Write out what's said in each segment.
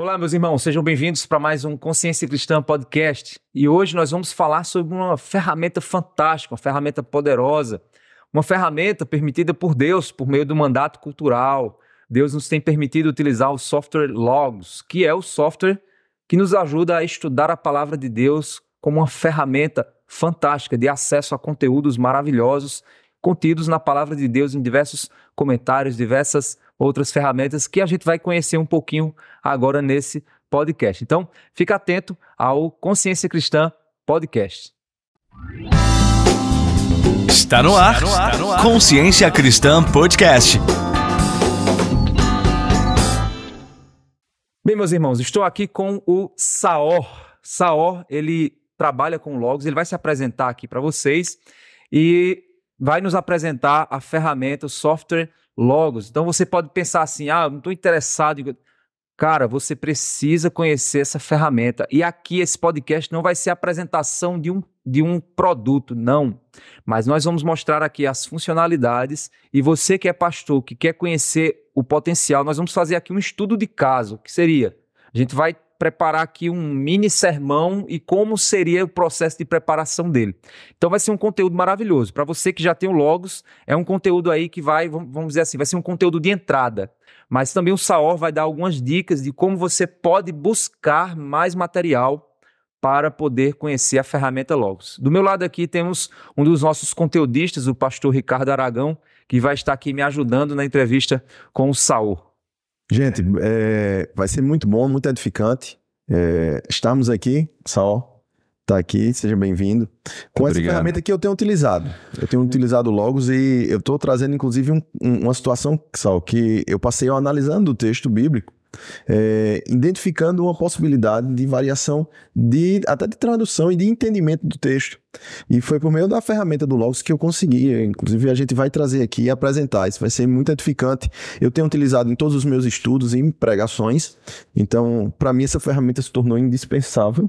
Olá, meus irmãos, sejam bem-vindos para mais um Consciência Cristã Podcast. E hoje nós vamos falar sobre uma ferramenta fantástica, uma ferramenta poderosa, uma ferramenta permitida por Deus por meio do mandato cultural. Deus nos tem permitido utilizar o software Logos, que é o software que nos ajuda a estudar a palavra de Deus como uma ferramenta fantástica de acesso a conteúdos maravilhosos contidos na palavra de Deus em diversos comentários, diversas outras ferramentas que a gente vai conhecer um pouquinho agora nesse podcast. Então, fica atento ao Consciência Cristã Podcast. Está no ar, está no ar. Consciência Cristã Podcast. Bem, meus irmãos, estou aqui com o Saor. Saor, ele trabalha com logos, ele vai se apresentar aqui para vocês. E vai nos apresentar a ferramenta, o software Logos. Então você pode pensar assim: ah, não estou interessado Cara, você precisa conhecer essa ferramenta. E aqui esse podcast não vai ser a apresentação de um, de um produto, não. Mas nós vamos mostrar aqui as funcionalidades. E você que é pastor, que quer conhecer o potencial, nós vamos fazer aqui um estudo de caso, que seria. A gente vai preparar aqui um mini sermão e como seria o processo de preparação dele. Então vai ser um conteúdo maravilhoso. Para você que já tem o Logos, é um conteúdo aí que vai, vamos dizer assim, vai ser um conteúdo de entrada. Mas também o Saor vai dar algumas dicas de como você pode buscar mais material para poder conhecer a ferramenta Logos. Do meu lado aqui temos um dos nossos conteudistas, o pastor Ricardo Aragão, que vai estar aqui me ajudando na entrevista com o Saor. Gente, é, vai ser muito bom, muito edificante. É, estamos aqui, Saul está aqui, seja bem-vindo. Com Obrigado. essa ferramenta que eu tenho utilizado. Eu tenho utilizado Logos e eu estou trazendo, inclusive, um, um, uma situação, Saul, que eu passei eu analisando o texto bíblico é, identificando uma possibilidade de variação de até de tradução e de entendimento do texto. E foi por meio da ferramenta do Logos que eu consegui. É, inclusive, a gente vai trazer aqui e apresentar. Isso vai ser muito edificante. Eu tenho utilizado em todos os meus estudos e em pregações. Então, para mim, essa ferramenta se tornou indispensável.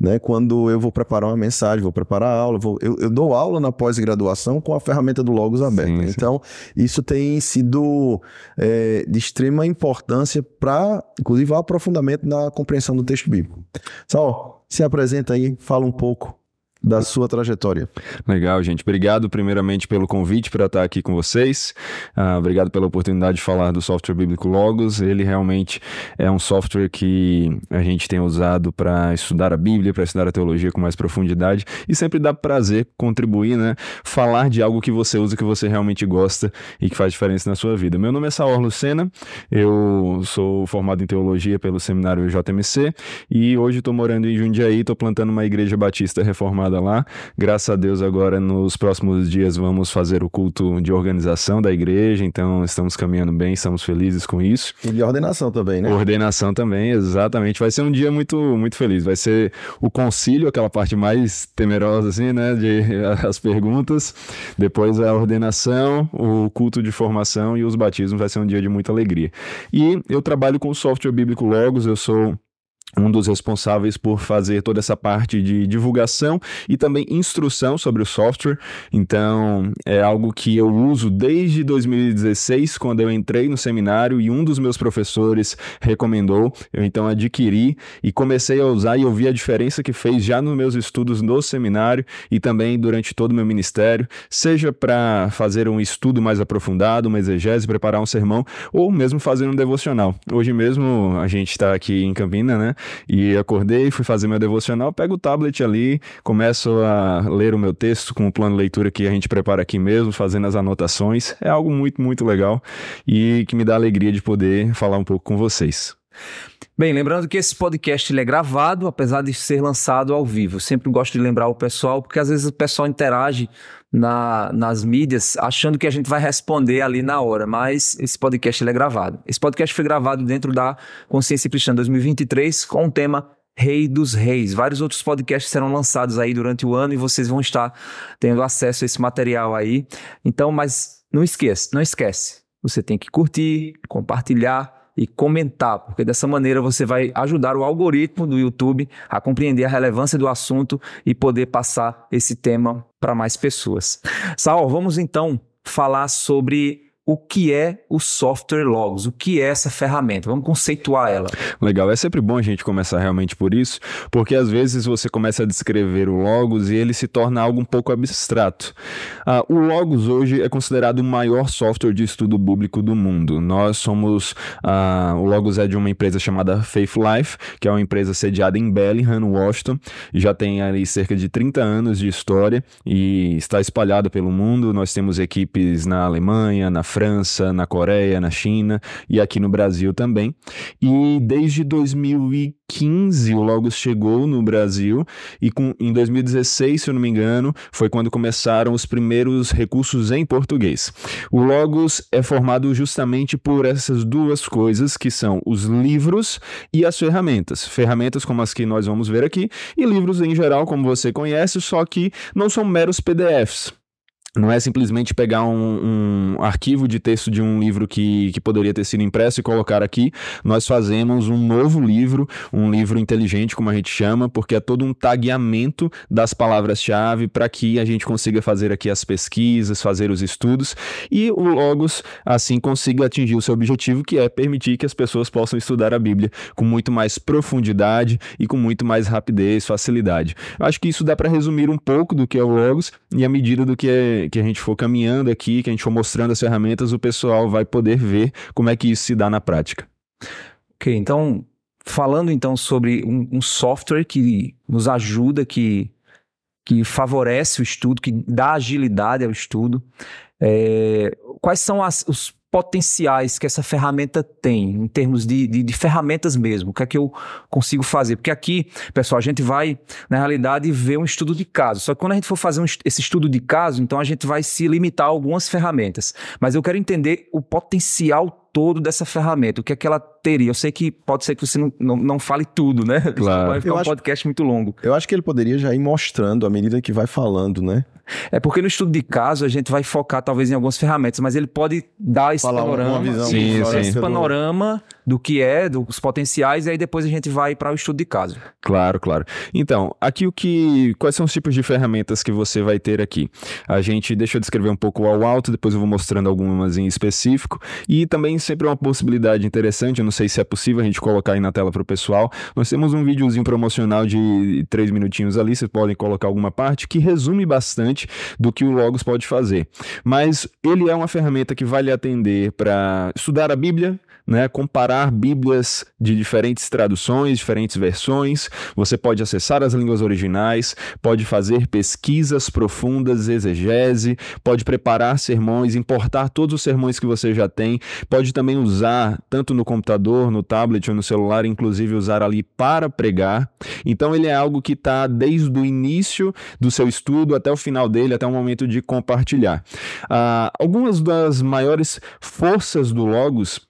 Né? Quando eu vou preparar uma mensagem, vou preparar a aula, vou, eu, eu dou aula na pós-graduação com a ferramenta do Logos aberta. Sim, sim. Então, isso tem sido é, de extrema importância para, inclusive, o aprofundamento na compreensão do texto bíblico. Sal, se apresenta aí, fala um pouco da sua trajetória. Legal, gente. Obrigado, primeiramente, pelo convite para estar aqui com vocês. Uh, obrigado pela oportunidade de falar do software bíblico Logos. Ele realmente é um software que a gente tem usado para estudar a Bíblia, para estudar a teologia com mais profundidade e sempre dá prazer contribuir, né? Falar de algo que você usa, que você realmente gosta e que faz diferença na sua vida. Meu nome é Saor Lucena, eu sou formado em teologia pelo seminário JMC e hoje estou morando em Jundiaí, estou plantando uma igreja batista reformada chamada lá. Graças a Deus, agora nos próximos dias vamos fazer o culto de organização da igreja, então estamos caminhando bem, estamos felizes com isso. E de ordenação também, né? Ordenação também, exatamente. Vai ser um dia muito, muito feliz. Vai ser o concílio, aquela parte mais temerosa, assim, né? De as perguntas. Depois a ordenação, o culto de formação e os batismos. Vai ser um dia de muita alegria. E eu trabalho com o software bíblico Logos, eu sou um dos responsáveis por fazer toda essa parte de divulgação e também instrução sobre o software. Então, é algo que eu uso desde 2016, quando eu entrei no seminário e um dos meus professores recomendou. Eu então adquiri e comecei a usar e eu vi a diferença que fez já nos meus estudos no seminário e também durante todo o meu ministério, seja para fazer um estudo mais aprofundado, uma exegese, preparar um sermão ou mesmo fazer um devocional. Hoje mesmo a gente está aqui em Campina, né? E acordei, fui fazer meu devocional, pego o tablet ali, começo a ler o meu texto com o plano de leitura que a gente prepara aqui mesmo, fazendo as anotações. É algo muito, muito legal e que me dá alegria de poder falar um pouco com vocês. Bem, lembrando que esse podcast é gravado, apesar de ser lançado ao vivo. Eu sempre gosto de lembrar o pessoal, porque às vezes o pessoal interage na, nas mídias achando que a gente vai responder ali na hora, mas esse podcast é gravado. Esse podcast foi gravado dentro da Consciência Cristã 2023 com o tema Rei dos Reis. Vários outros podcasts serão lançados aí durante o ano e vocês vão estar tendo acesso a esse material aí. Então, mas não esqueça, não esquece. Você tem que curtir, compartilhar e comentar, porque dessa maneira você vai ajudar o algoritmo do YouTube a compreender a relevância do assunto e poder passar esse tema para mais pessoas. Sal, vamos então falar sobre o que é o software logs, o que é essa ferramenta, vamos conceituar ela. Legal, é sempre bom a gente começar realmente por isso, porque às vezes você começa a descrever o logos e ele se torna algo um pouco abstrato. Ah, o logos hoje é considerado o maior software de estudo público do mundo. Nós somos, ah, o logos é de uma empresa chamada Faith Life, que é uma empresa sediada em Bellingham, Washington, e já tem ali cerca de 30 anos de história e está espalhada pelo mundo. Nós temos equipes na Alemanha, na França, França, na Coreia, na China e aqui no Brasil também. E desde 2015 o Logos chegou no Brasil e com, em 2016, se eu não me engano, foi quando começaram os primeiros recursos em português. O Logos é formado justamente por essas duas coisas que são os livros e as ferramentas. Ferramentas como as que nós vamos ver aqui e livros em geral, como você conhece, só que não são meros PDFs. Não é simplesmente pegar um, um, arquivo de texto de um livro que, que poderia ter sido impresso e colocar aqui. Nós fazemos um novo livro, um livro inteligente, como a gente chama, porque é todo um tagueamento das palavras-chave para que a gente consiga fazer aqui as pesquisas, fazer os estudos e o Logos, assim, consiga atingir o seu objetivo, que é permitir que as pessoas possam estudar a Bíblia com muito mais profundidade e com muito mais rapidez, facilidade. Eu acho que isso dá para resumir um pouco do que é o Logos e a medida do que é que, a gente for caminhando aqui, que a gente for mostrando as ferramentas, o pessoal vai poder ver como é que isso se dá na prática. Ok, então falando então sobre um, um software que nos ajuda, que, que favorece o estudo, que dá agilidade ao estudo, é, quais são as, os potenciais que essa ferramenta tem, em termos de, de, de, ferramentas mesmo? O que é que eu consigo fazer? Porque aqui, pessoal, a gente vai, na realidade, ver um estudo de caso. Só que quando a gente for fazer um, esse estudo de caso, então a gente vai se limitar a algumas ferramentas. Mas eu quero entender o potencial todo dessa ferramenta? O que é que ela teria? Eu sei que pode ser que você não, não, não fale tudo, né? Claro. Vai ficar eu um acho, podcast muito longo. Eu acho que ele poderia já ir mostrando à medida que vai falando, né? É porque no estudo de caso a gente vai focar talvez em algumas ferramentas, mas ele pode dar esse Falar panorama. Uma visão, sim, sim. Esse panorama. Do do que é, dos potenciais, e aí depois a gente vai para o estudo de caso. Claro, claro. Então, aqui o que. Quais são os tipos de ferramentas que você vai ter aqui? A gente deixa eu descrever um pouco ao alto, depois eu vou mostrando algumas em específico. E também sempre uma possibilidade interessante, eu não sei se é possível a gente colocar aí na tela para o pessoal. Nós temos um videozinho promocional de três minutinhos ali, vocês podem colocar alguma parte que resume bastante do que o Logos pode fazer. Mas ele é uma ferramenta que vai lhe atender para estudar a Bíblia, né? Comparar baixar Bíblias de diferentes traduções, diferentes versões, você pode acessar as línguas originais, pode fazer pesquisas profundas, exegese, pode preparar sermões, importar todos os sermões que você já tem, pode também usar tanto no computador, no tablet ou no celular, inclusive usar ali para pregar. Então ele é algo que está desde o início do seu estudo até o final dele, até o momento de compartilhar. Ah, algumas das maiores forças do Logos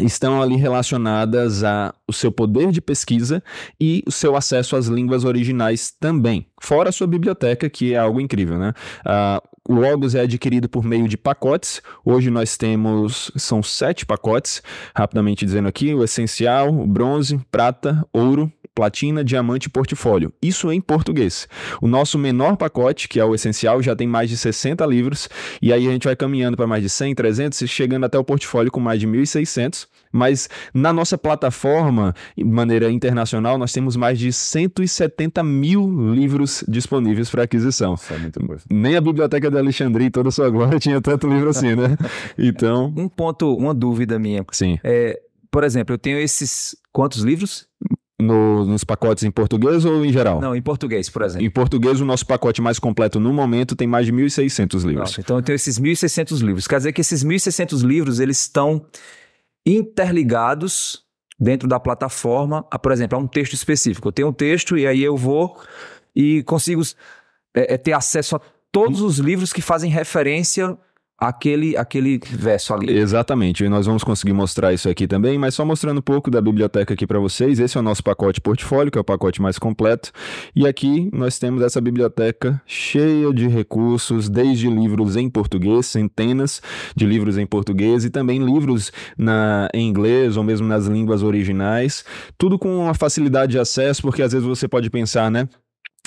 estão ali relacionadas a o seu poder de pesquisa e o seu acesso às línguas originais também, fora a sua biblioteca, que é algo incrível, né? Uh, o Logos é adquirido por meio de pacotes. Hoje nós temos, são sete pacotes, rapidamente dizendo aqui, o essencial, o bronze, prata, ouro, platina, diamante e portfólio. Isso em português. O nosso menor pacote, que é o essencial, já tem mais de 60 livros e aí a gente vai caminhando para mais de 100, 300 chegando até o portfólio com mais de 1600. Mas na nossa plataforma, de maneira internacional, nós temos mais de 170 mil livros disponíveis para aquisição. Isso é coisa. Nem a Biblioteca de Alexandria e toda a sua glória tinha tanto livro assim, né? Então. Um ponto, uma dúvida minha. Sim. É, por exemplo, eu tenho esses quantos livros? no, nos pacotes em português ou em geral? Não, em português, por exemplo. Em português, o nosso pacote mais completo no momento tem mais de 1.600 livros. Nossa, então eu tenho esses 1.600 livros. Quer dizer que esses 1.600 livros, eles estão interligados dentro da plataforma. A, ah, por exemplo, a um texto específico. Eu tenho um texto e aí eu vou e consigo é, é, ter acesso a todos hum. os livros que fazem referência aquele, aquele verso ali. Exatamente, e nós vamos conseguir mostrar isso aqui também, mas só mostrando um pouco da biblioteca aqui para vocês. Esse é o nosso pacote portfólio, que é o pacote mais completo. E aqui nós temos essa biblioteca cheia de recursos, desde livros em português, centenas de livros em português e também livros na, em inglês ou mesmo nas línguas originais. Tudo com uma facilidade de acesso, porque às vezes você pode pensar, né?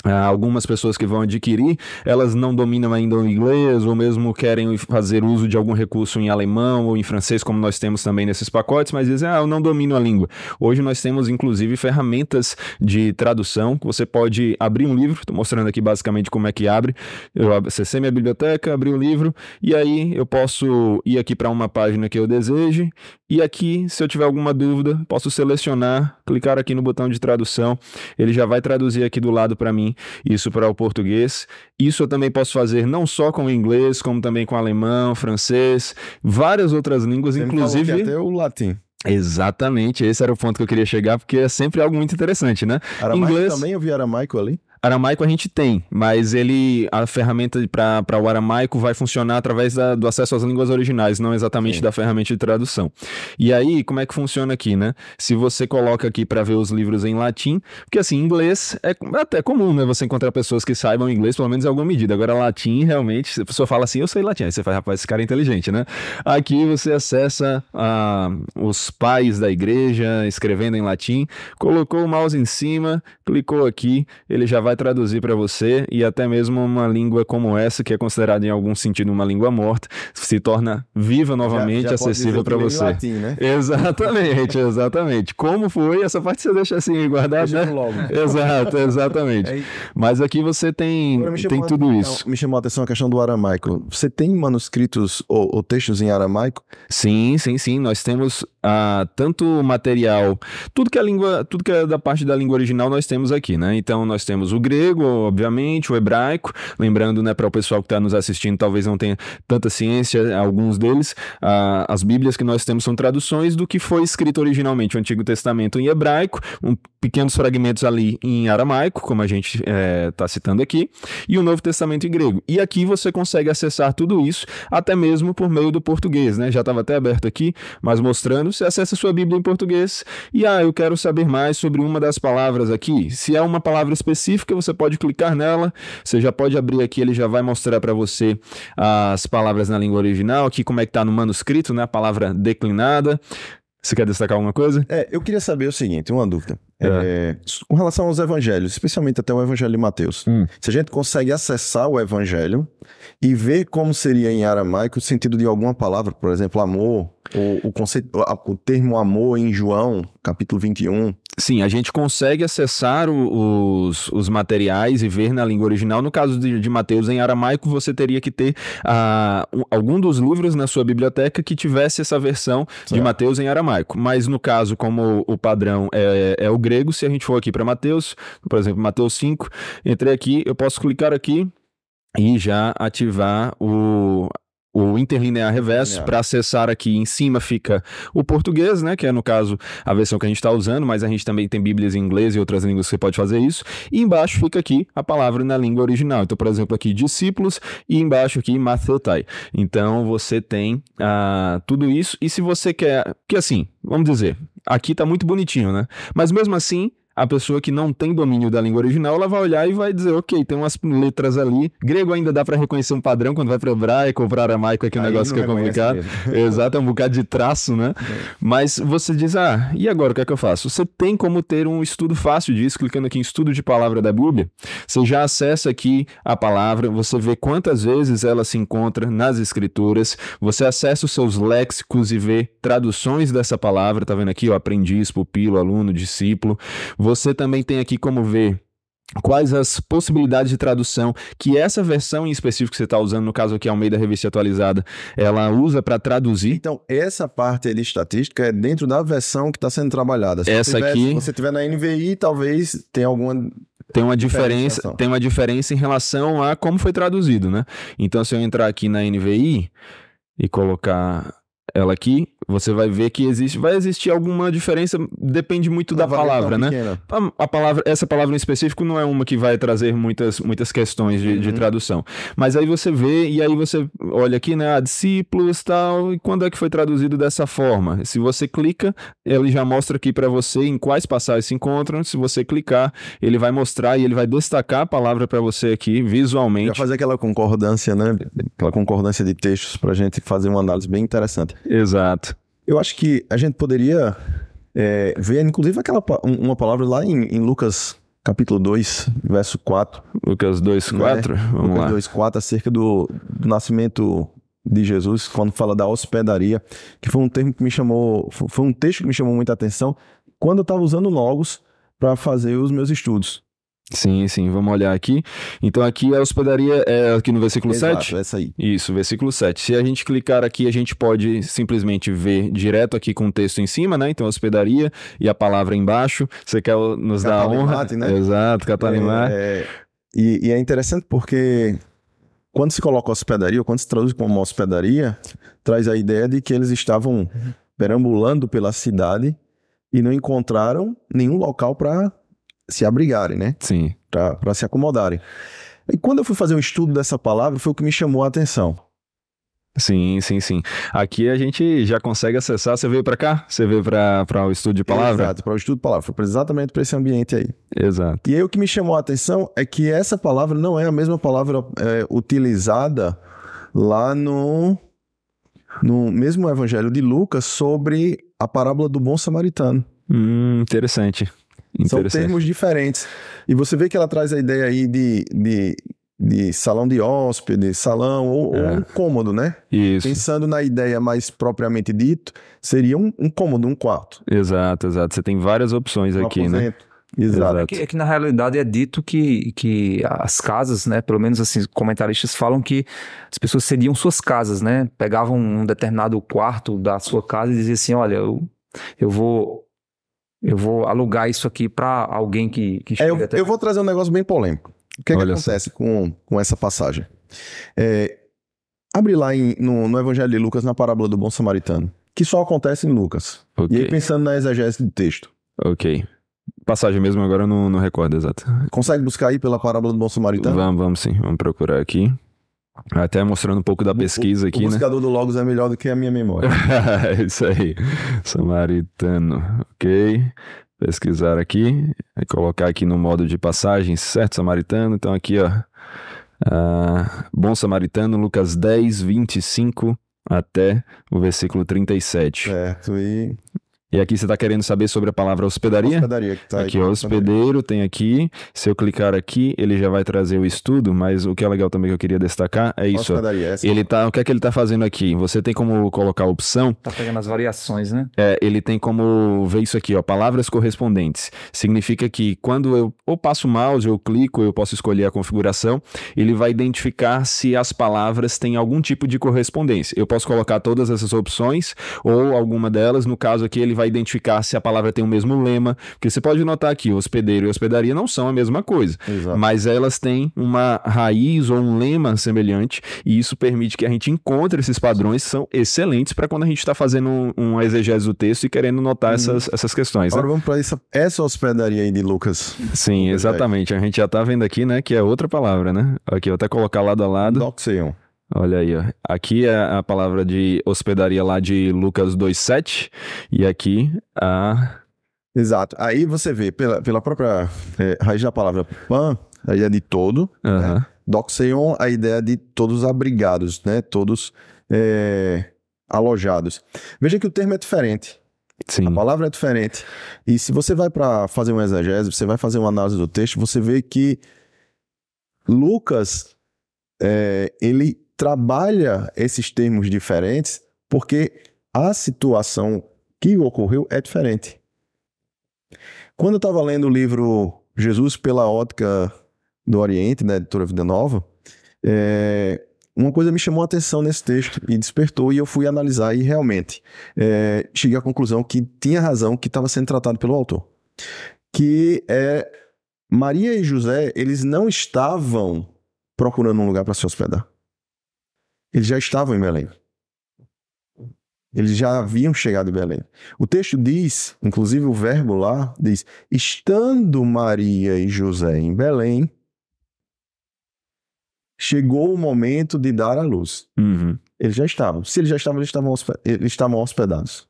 Ah, algumas pessoas que vão adquirir, elas não dominam ainda o inglês ou mesmo querem fazer uso de algum recurso em alemão ou em francês, como nós temos também nesses pacotes, mas dizem, ah, eu não domino a língua. Hoje nós temos, inclusive, ferramentas de tradução, que você pode abrir um livro, estou mostrando aqui basicamente como é que abre, eu acessei minha biblioteca, abri o um livro, e aí eu posso ir aqui para uma página que eu deseje, e aqui, se eu tiver alguma dúvida, posso selecionar, clicar aqui no botão de tradução, ele já vai traduzir aqui do lado para mim isso para o português. Isso eu também posso fazer não só com o inglês, como também com alemão, francês, várias outras línguas, Você inclusive. até o latim. Exatamente, esse era o ponto que eu queria chegar, porque é sempre algo muito interessante, né? Aramaico inglês... também, eu vi aramaico ali. Aramaico a gente tem, mas ele a ferramenta para o aramaico vai funcionar através da, do acesso às línguas originais, não exatamente Sim. da ferramenta de tradução. E aí, como é que funciona aqui, né? Se você coloca aqui para ver os livros em latim, porque assim, inglês é até comum, né? Você encontrar pessoas que saibam inglês, pelo menos em alguma medida. Agora, latim, realmente, a pessoa fala assim, eu sei latim. Aí você fala, rapaz, esse cara é inteligente, né? Aqui você acessa ah, os pais da igreja escrevendo em latim, colocou o mouse em cima, clicou aqui, ele já vai vai traduzir para você e até mesmo uma língua como essa, que é considerada em algum sentido uma língua morta, se torna viva novamente, já, já acessível para você. Latim, né? Exatamente, exatamente. Como foi, essa parte você deixa assim guardada, né? Logo. Exato, exatamente. É... Mas aqui você tem, tem tudo isso. Me chamou a atenção a questão do aramaico. Você tem manuscritos ou, ou textos em aramaico? Sim, sim, sim. Nós temos ah, tanto material, tudo que a língua, tudo que é da parte da língua original nós temos aqui, né? Então nós temos o grego, obviamente, o hebraico. Lembrando, né, para o pessoal que está nos assistindo, talvez não tenha tanta ciência, alguns deles, a, ah, as Bíblias que nós temos são traduções do que foi escrito originalmente, o Antigo Testamento em hebraico, um, pequenos fragmentos ali em aramaico, como a gente está eh, é, citando aqui, e o Novo Testamento em grego. E aqui você consegue acessar tudo isso, até mesmo por meio do português, né? Já estava até aberto aqui, mas mostrando, você acessa sua Bíblia em português e, ah, eu quero saber mais sobre uma das palavras aqui. Se é uma palavra específica, você pode clicar nela, você já pode abrir aqui, ele já vai mostrar para você as palavras na língua original, aqui como é que tá no manuscrito, né? A palavra declinada. Você quer destacar alguma coisa? É, eu queria saber o seguinte, uma dúvida. É. É, com relação aos evangelhos, especialmente até o evangelho de Mateus. Hum. Se a gente consegue acessar o evangelho e ver como seria em aramaico o sentido de alguma palavra, por exemplo, amor, o, o, conceito, o termo amor em João, capítulo 21. Sim, a gente consegue acessar o, os, os materiais e ver na língua original. No caso de, de Mateus em aramaico, você teria que ter uh, algum dos livros na sua biblioteca que tivesse essa versão certo. de Mateus em aramaico. Mas no caso, como o padrão é, é, é o grego, se a gente for aqui para Mateus, por exemplo, Mateus 5, entrei aqui, eu posso clicar aqui e já ativar o, o interlinear reverso. Para acessar aqui em cima fica o português, né? Que é no caso a versão que a gente está usando, mas a gente também tem bíblias em inglês e outras línguas que você pode fazer isso. E embaixo fica aqui a palavra na língua original. Então, por exemplo, aqui discípulos e embaixo aqui mathetai. Então você tem ah, tudo isso. E se você quer, que assim, vamos dizer, aqui está muito bonitinho, né? Mas mesmo assim a pessoa que não tem domínio da língua original, ela vai olhar e vai dizer, ok, tem umas letras ali. Grego ainda dá para reconhecer um padrão quando vai para hebraico ou para aramaico, aqui é um negócio que é complicado. Exato, é um bocado de traço, né? É. Mas você diz, ah, e agora o que é que eu faço? Você tem como ter um estudo fácil disso, clicando aqui em estudo de palavra da Bíblia. Você já acessa aqui a palavra, você vê quantas vezes ela se encontra nas escrituras, você acessa os seus léxicos e vê traduções dessa palavra, tá vendo aqui, ó, aprendiz, pupilo, aluno, discípulo. Você também tem aqui como ver quais as possibilidades de tradução que essa versão em específico que você está usando, no caso aqui Almeida Revista Atualizada, ela usa para traduzir. Então, essa parte ali estatística é dentro da versão que está sendo trabalhada. Se essa tiver, aqui... Se você tiver na NVI, talvez tenha alguma tem uma diferença, tem uma diferença em relação a como foi traduzido, né? Então, se eu entrar aqui na NVI e colocar ela aqui, você vai ver que existe, vai existir alguma diferença, depende muito da, da palavra, né? A, palavra, essa palavra em específico não é uma que vai trazer muitas, muitas questões de, uhum. de tradução. Mas aí você vê e aí você olha aqui, né, ah, discípulos tal, e quando é que foi traduzido dessa forma? Se você clica, ele já mostra aqui para você em quais passagens se encontram. Se você clicar, ele vai mostrar e ele vai destacar a palavra para você aqui visualmente. Vai fazer aquela concordância, né? Aquela concordância de textos para gente fazer uma análise bem interessante. Exato. Eu acho que a gente poderia é, ver, inclusive, aquela, uma palavra lá em, em Lucas capítulo 2, verso 4. Lucas 2, 4? Né? Vamos Lucas lá. 2, 4, acerca do, do, nascimento de Jesus, quando fala da hospedaria, que foi um termo que me chamou, foi um texto que me chamou muita atenção quando eu estava usando Logos para fazer os meus estudos. Sim, sim, vamos olhar aqui. Então aqui a hospedaria é aqui no versículo Exato, 7. É essa aí. Isso, versículo 7. Se a gente clicar aqui, a gente pode simplesmente ver direto aqui com o texto em cima, né? Então hospedaria e a palavra embaixo. Você quer nos dar a honra? né? Exato, Catalimar. É, é, e, e é interessante porque quando se coloca hospedaria, ou quando se traduz como hospedaria, traz a ideia de que eles estavam uhum. perambulando pela cidade e não encontraram nenhum local para se abrigarem, né? Sim. Para se acomodarem. E quando eu fui fazer um estudo dessa palavra, foi o que me chamou a atenção. Sim, sim, sim. Aqui a gente já consegue acessar. Você veio para cá? Você veio para o estudo de palavra? Exato, para o estudo de palavra. Foi exatamente para esse ambiente aí. Exato. E aí o que me chamou a atenção é que essa palavra não é a mesma palavra é, utilizada lá no, no mesmo evangelho de Lucas sobre a parábola do bom samaritano. Hum, interessante. São termos diferentes. E você vê que ela traz a ideia aí de, de, de salão de hóspede, salão ou, é. ou, um cômodo, né? Isso. Pensando na ideia mais propriamente dito, seria um, um cômodo, um quarto. Exato, exato. Você tem várias opções um aqui, né? aposento. né? Exato. É que, é que, na realidade é dito que, que as casas, né? Pelo menos assim, comentaristas falam que as pessoas cediam suas casas, né? Pegavam um determinado quarto da sua casa e diziam assim: olha, eu, eu vou eu vou alugar isso aqui para alguém que, que é, eu, até... eu, vou trazer um negócio bem polêmico. O que, é que acontece com, com essa passagem? É, abre lá em, no, no, Evangelho de Lucas, na parábola do bom samaritano, que só acontece em Lucas. Okay. E aí pensando na exegese do texto. Ok. Passagem mesmo, agora eu não, não recordo exato. Consegue buscar aí pela parábola do bom samaritano? Vamos, vamos sim. Vamos procurar aqui. Até mostrando um pouco da pesquisa o, aqui, o né? buscador né? do Logos é melhor do que a minha memória. É isso aí. Samaritano. Ok. Pesquisar aqui. Vou é colocar aqui no modo de passagem, certo? Samaritano. Então aqui, ó. Ah, bom Samaritano, Lucas 10, 25 até o versículo 37. Certo. E e aqui você está querendo saber sobre a palavra hospedaria? Hospedaria que tá aqui, aí, hospedeiro tem aqui. Se eu clicar aqui, ele já vai trazer o estudo, mas o que é legal também que eu queria destacar é isso. Hospedaria, essa é ele tá, o que é que ele está fazendo aqui? Você tem como colocar a opção? Está pegando as variações, né? É, ele tem como ver isso aqui, ó, palavras correspondentes. Significa que quando eu ou passo o mouse, eu clico, eu posso escolher a configuração, ele vai identificar se as palavras têm algum tipo de correspondência. Eu posso colocar todas essas opções ou alguma delas, no caso aqui ele vai vai identificar se a palavra tem o mesmo lema, porque você pode notar aqui, hospedeiro e hospedaria não são a mesma coisa, Exato. mas elas têm uma raiz ou um lema semelhante, e isso permite que a gente encontre esses padrões, são excelentes para quando a gente está fazendo um, um exegese do texto e querendo notar hum. essas, essas questões. Né? Agora né? vamos para essa, essa hospedaria aí de Lucas. Sim, exatamente. A gente já está vendo aqui, né, que é outra palavra, né? Aqui, eu até colocar lado a lado. Doxion. Olha aí, ó. Aqui é a palavra de hospedaria lá de Lucas 2,7 e aqui a. Exato. Aí você vê, pela, pela própria é, raiz da palavra pan, a ideia de todo, uhum. né? doxeion, a ideia de todos abrigados, né? Todos é, alojados. Veja que o termo é diferente. Sim. A palavra é diferente. E se você vai para fazer um exegese, você vai fazer uma análise do texto, você vê que Lucas, é, ele trabalha esses termos diferentes porque a situação que ocorreu é diferente. Quando eu estava lendo o livro Jesus pela ótica do Oriente, né, da editora Vida Nova, é, uma coisa me chamou a atenção nesse texto e despertou, e eu fui analisar, e realmente é, cheguei à conclusão que tinha razão, que estava sendo tratado pelo autor. Que é, Maria e José, eles não estavam procurando um lugar para se hospedar. Eles já estavam em Belém. Eles já haviam chegado em Belém. O texto diz, inclusive o verbo lá, diz: estando Maria e José em Belém, chegou o momento de dar à luz. Uhum. Eles já estavam. Se eles já estavam, eles estavam, eles estavam hospedados.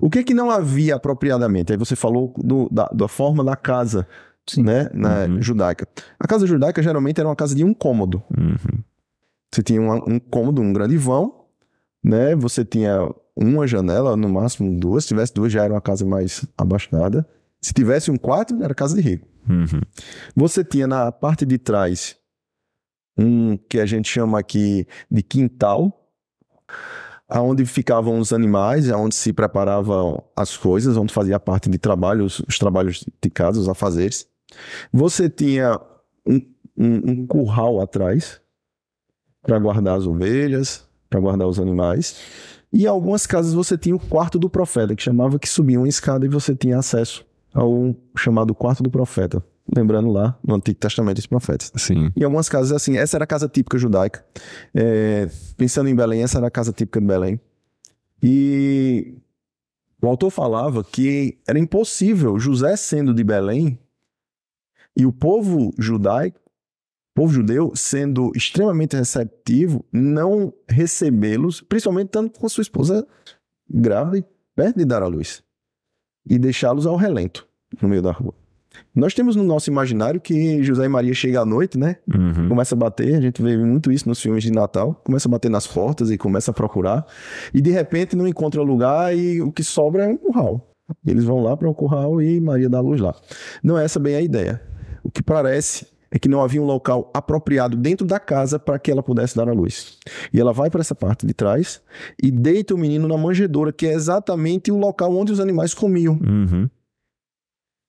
O que é que não havia apropriadamente? Aí você falou do, da, da, forma da casa, Sim. né, na uhum. judaica. A casa judaica geralmente era uma casa de um cômodo. Uhum. Você tinha um, um cômodo, um grande vão, né? Você tinha uma janela, no máximo duas. Se tivesse duas, já era uma casa mais abaixada. Se tivesse um quarto, era casa de rico. Uhum. Você tinha na parte de trás um que a gente chama aqui de quintal, aonde ficavam os animais, aonde se preparavam as coisas, onde fazia a parte de trabalho, os, os, trabalhos de casa, os afazeres. Você tinha um, um, um curral atrás, para guardar as ovelhas, para guardar os animais. E algumas casas você tinha o quarto do profeta, que chamava que subia uma escada e você tinha acesso ao chamado quarto do profeta. Lembrando lá no Antigo Testamento dos profetas. Sim. E algumas casas assim, essa era a casa típica judaica. É, pensando em Belém, essa era a casa típica de Belém. E o autor falava que era impossível José sendo de Belém e o povo judaico povo judeu, sendo extremamente receptivo, não recebê-los, principalmente tanto com a sua esposa grávida, perto de dar à luz, e deixá-los ao relento no meio da rua. Nós temos no nosso imaginário que José e Maria chega à noite, né? Uhum. Começa a bater, a gente vê muito isso nos filmes de Natal. Começa a bater nas portas e começa a procurar. E de repente não encontra lugar e o que sobra é um curral. Eles vão lá para o curral e Maria dá luz lá. Não é essa bem a ideia. O que parece é que não havia um local apropriado dentro da casa para que ela pudesse dar à luz. E ela vai para essa parte de trás e deita o menino na manjedoura, que é exatamente o local onde os animais comiam. Uhum.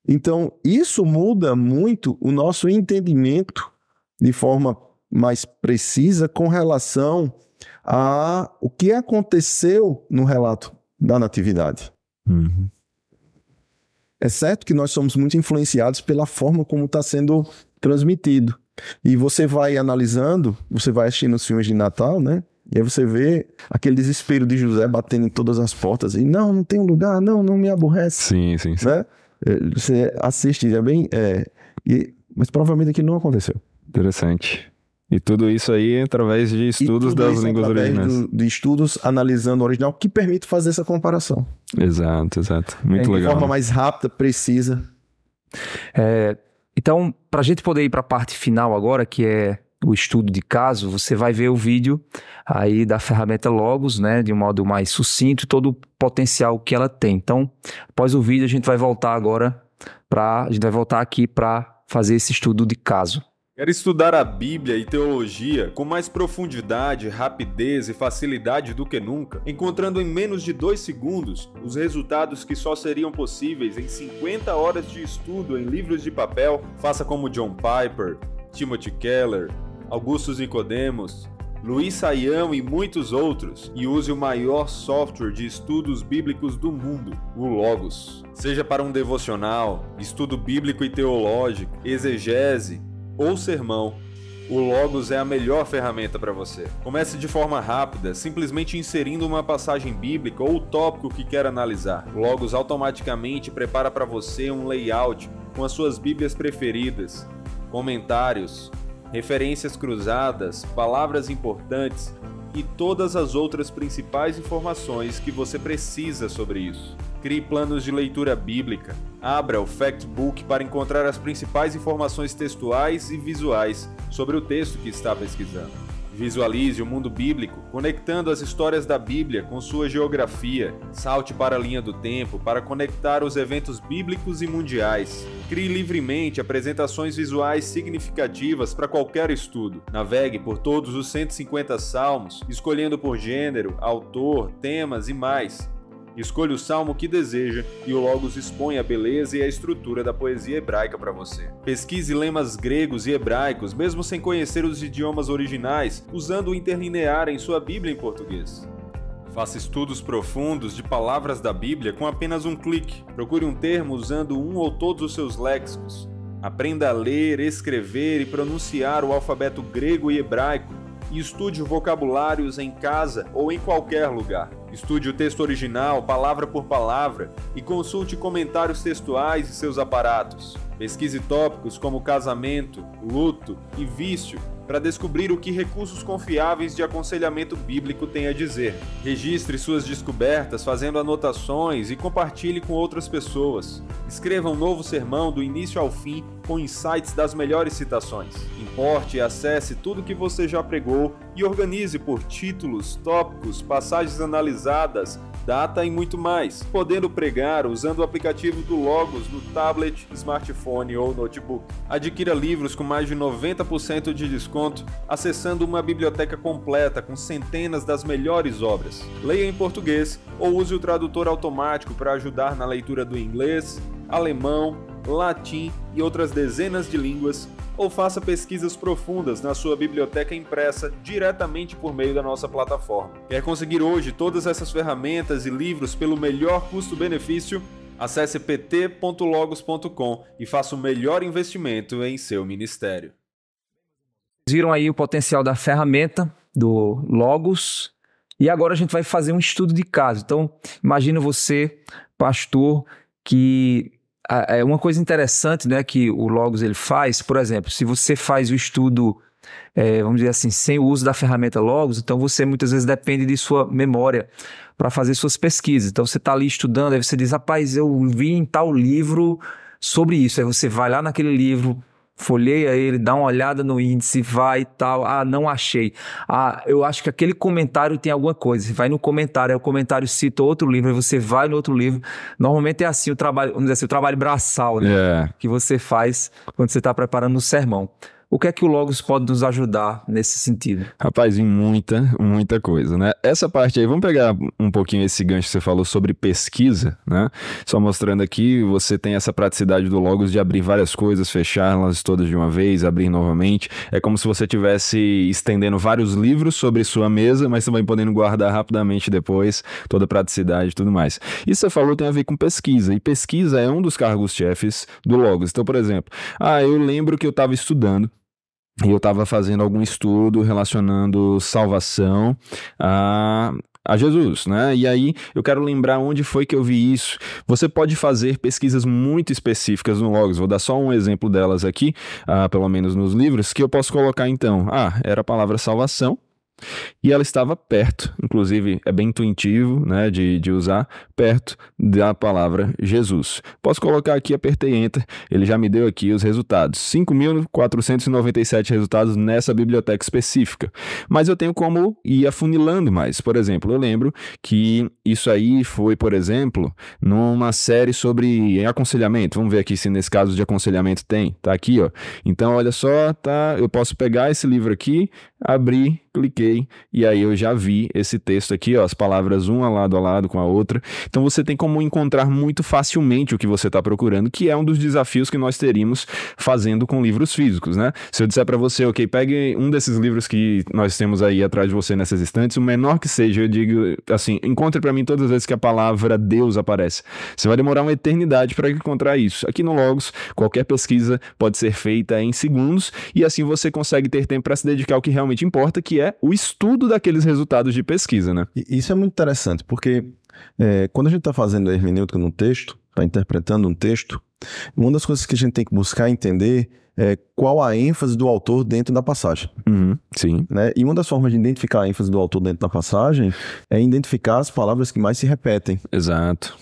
Então, isso muda muito o nosso entendimento de forma mais precisa com relação a o que aconteceu no relato da natividade. Uhum. É certo que nós somos muito influenciados pela forma como está sendo transmitido. E você vai analisando, você vai assistindo os filmes de Natal, né? E aí você vê aquele desespero de José batendo em todas as portas e não, não tem um lugar, não, não me aborrece. Sim, sim, sim. Né? É, você assiste, é bem. É, e, mas provavelmente aqui não aconteceu. Interessante. E tudo isso aí é através de estudos das é línguas originais. Do, de estudos analisando o original que permite fazer essa comparação. Exato, exato. Muito é, legal. De forma né? mais rápida, precisa. É, então, para a gente poder ir para a parte final agora, que é o estudo de caso, você vai ver o vídeo aí da ferramenta Logos, né, de um modo mais sucinto, todo o potencial que ela tem. Então, após o vídeo, a gente vai voltar agora para a gente vai voltar aqui para fazer esse estudo de caso. Quer estudar a Bíblia e teologia com mais profundidade, rapidez e facilidade do que nunca, encontrando em menos de dois segundos os resultados que só seriam possíveis em 50 horas de estudo em livros de papel? Faça como John Piper, Timothy Keller, Augusto Nicodemus, Luiz Saião e muitos outros, e use o maior software de estudos bíblicos do mundo, o Logos. Seja para um devocional, estudo bíblico e teológico, exegese, ou sermão, o Logos é a melhor ferramenta para você. Comece de forma rápida, simplesmente inserindo uma passagem bíblica ou o tópico que quer analisar. O Logos automaticamente prepara para você um layout com as suas Bíblias preferidas, comentários, referências cruzadas, palavras importantes e todas as outras principais informações que você precisa sobre isso. Crie planos de leitura bíblica. Abra o Factbook para encontrar as principais informações textuais e visuais sobre o texto que está pesquisando. Visualize o mundo bíblico, conectando as histórias da Bíblia com sua geografia. Salte para a linha do tempo para conectar os eventos bíblicos e mundiais. Crie livremente apresentações visuais significativas para qualquer estudo. Navegue por todos os 150 salmos, escolhendo por gênero, autor, temas e mais. Escolha o salmo que deseja e o Logos expõe a beleza e a estrutura da poesia hebraica para você. Pesquise lemas gregos e hebraicos, mesmo sem conhecer os idiomas originais, usando o interlinear em sua Bíblia em português. Faça estudos profundos de palavras da Bíblia com apenas um clique. Procure um termo usando um ou todos os seus léxicos. Aprenda a ler, escrever e pronunciar o alfabeto grego e hebraico e estude vocabulários em casa ou em qualquer lugar. Estude o texto original, palavra por palavra, e consulte comentários textuais e seus aparatos. Pesquise tópicos como casamento, luto e vício para descobrir o que recursos confiáveis de aconselhamento bíblico têm a dizer. Registre suas descobertas fazendo anotações e compartilhe com outras pessoas. Escreva um novo sermão do início ao fim com insights das melhores citações. Importe e acesse tudo que você já pregou e organize por títulos, tópicos, passagens analisadas, data e muito mais, podendo pregar usando o aplicativo do Logos no tablet, smartphone ou notebook. Adquira livros com mais de 90% de desconto acessando uma biblioteca completa com centenas das melhores obras. Leia em português ou use o tradutor automático para ajudar na leitura do inglês, alemão latim e outras dezenas de línguas, ou faça pesquisas profundas na sua biblioteca impressa diretamente por meio da nossa plataforma. Quer conseguir hoje todas essas ferramentas e livros pelo melhor custo-benefício? Acesse pt.logos.com e faça o melhor investimento em seu ministério. Viram aí o potencial da ferramenta do Logos e agora a gente vai fazer um estudo de caso. Então, imagina você, pastor, que é uma coisa interessante né, que o Logos ele faz, por exemplo, se você faz o estudo, é, vamos dizer assim, sem o uso da ferramenta Logos, então você muitas vezes depende de sua memória para fazer suas pesquisas. Então você está ali estudando, aí você diz, rapaz, eu vi em tal livro sobre isso. Aí você vai lá naquele livro, folheia ele, dá uma olhada no índice, vai e tal. Ah, não achei. Ah, eu acho que aquele comentário tem alguma coisa. vai no comentário, aí o comentário cita outro livro, aí você vai no outro livro. Normalmente é assim o trabalho, vamos dizer assim, o trabalho braçal, né? É. Que você faz quando você está preparando o um sermão. O que é que o Logos pode nos ajudar nesse sentido? Rapaz, em muita, muita coisa, né? Essa parte aí, vamos pegar um pouquinho esse gancho que você falou sobre pesquisa, né? Só mostrando aqui, você tem essa praticidade do Logos de abrir várias coisas, fechá-las todas de uma vez, abrir novamente. É como se você tivesse estendendo vários livros sobre sua mesa, mas também podendo guardar rapidamente depois toda a praticidade e tudo mais. Isso você falou tem a ver com pesquisa, e pesquisa é um dos cargos-chefes do Logos. Então, por exemplo, ah, eu lembro que eu estava estudando, e eu estava fazendo algum estudo relacionando salvação a a Jesus, né? E aí eu quero lembrar onde foi que eu vi isso. Você pode fazer pesquisas muito específicas no Logos, vou dar só um exemplo delas aqui, uh, pelo menos nos livros, que eu posso colocar então. Ah, era a palavra salvação, e ela estava perto, inclusive é bem intuitivo né, de, de usar, perto da palavra Jesus. Posso colocar aqui, apertei Enter, ele já me deu aqui os resultados. 5.497 resultados nessa biblioteca específica. Mas eu tenho como ir afunilando mais. Por exemplo, eu lembro que isso aí foi, por exemplo, numa série sobre aconselhamento. Vamos ver aqui se nesse caso de aconselhamento tem. Tá aqui, ó. Então, olha só, tá? Eu posso pegar esse livro aqui, abri, cliquei e aí eu já vi esse texto aqui, ó, as palavras uma lado a lado com a outra. Então você tem como encontrar muito facilmente o que você está procurando, que é um dos desafios que nós teríamos fazendo com livros físicos, né? Se eu disser para você, ok, pegue um desses livros que nós temos aí atrás de você nessas estantes, o menor que seja, eu digo assim, encontre para mim todas as vezes que a palavra Deus aparece. Você vai demorar uma eternidade para encontrar isso. Aqui no Logos, qualquer pesquisa pode ser feita em segundos e assim você consegue ter tempo para se dedicar ao que realmente realmente importa, que é o estudo daqueles resultados de pesquisa, né? Isso é muito interessante, porque é, quando a gente está fazendo a hermenêutica num texto, está interpretando um texto, uma das coisas que a gente tem que buscar entender é qual a ênfase do autor dentro da passagem. Uhum, sim. Né? E uma das formas de identificar a ênfase do autor dentro da passagem é identificar as palavras que mais se repetem. Exato.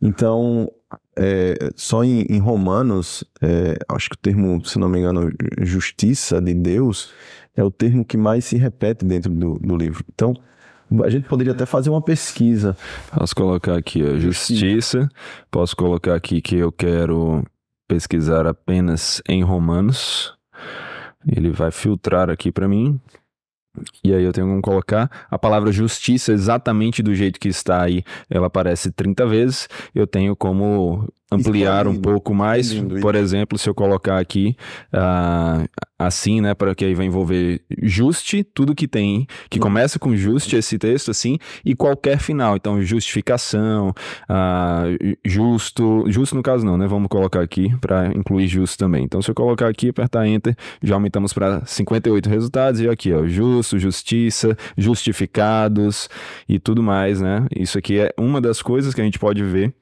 Então, é, só em, em Romanos, é, acho que o termo, se não me engano, justiça de Deus, é o termo que mais se repete dentro do, do livro. Então, a gente poderia até fazer uma pesquisa. Posso colocar aqui a justiça, posso colocar aqui que eu quero pesquisar apenas em Romanos. Ele vai filtrar aqui para mim. E aí eu tenho como colocar a palavra justiça exatamente do jeito que está aí. Ela aparece 30 vezes. Eu tenho como ampliar um é pouco mais. Por exemplo, se eu colocar aqui uh, assim, né, para que aí vai envolver juste tudo que tem, que uhum. começa com juste esse texto assim e qualquer final. Então, justificação, uh, justo, justo no caso não, né? Vamos colocar aqui para incluir justo também. Então, se eu colocar aqui, apertar enter, já aumentamos para 58 resultados e aqui, ó, justo, justiça, justificados e tudo mais, né? Isso aqui é uma das coisas que a gente pode ver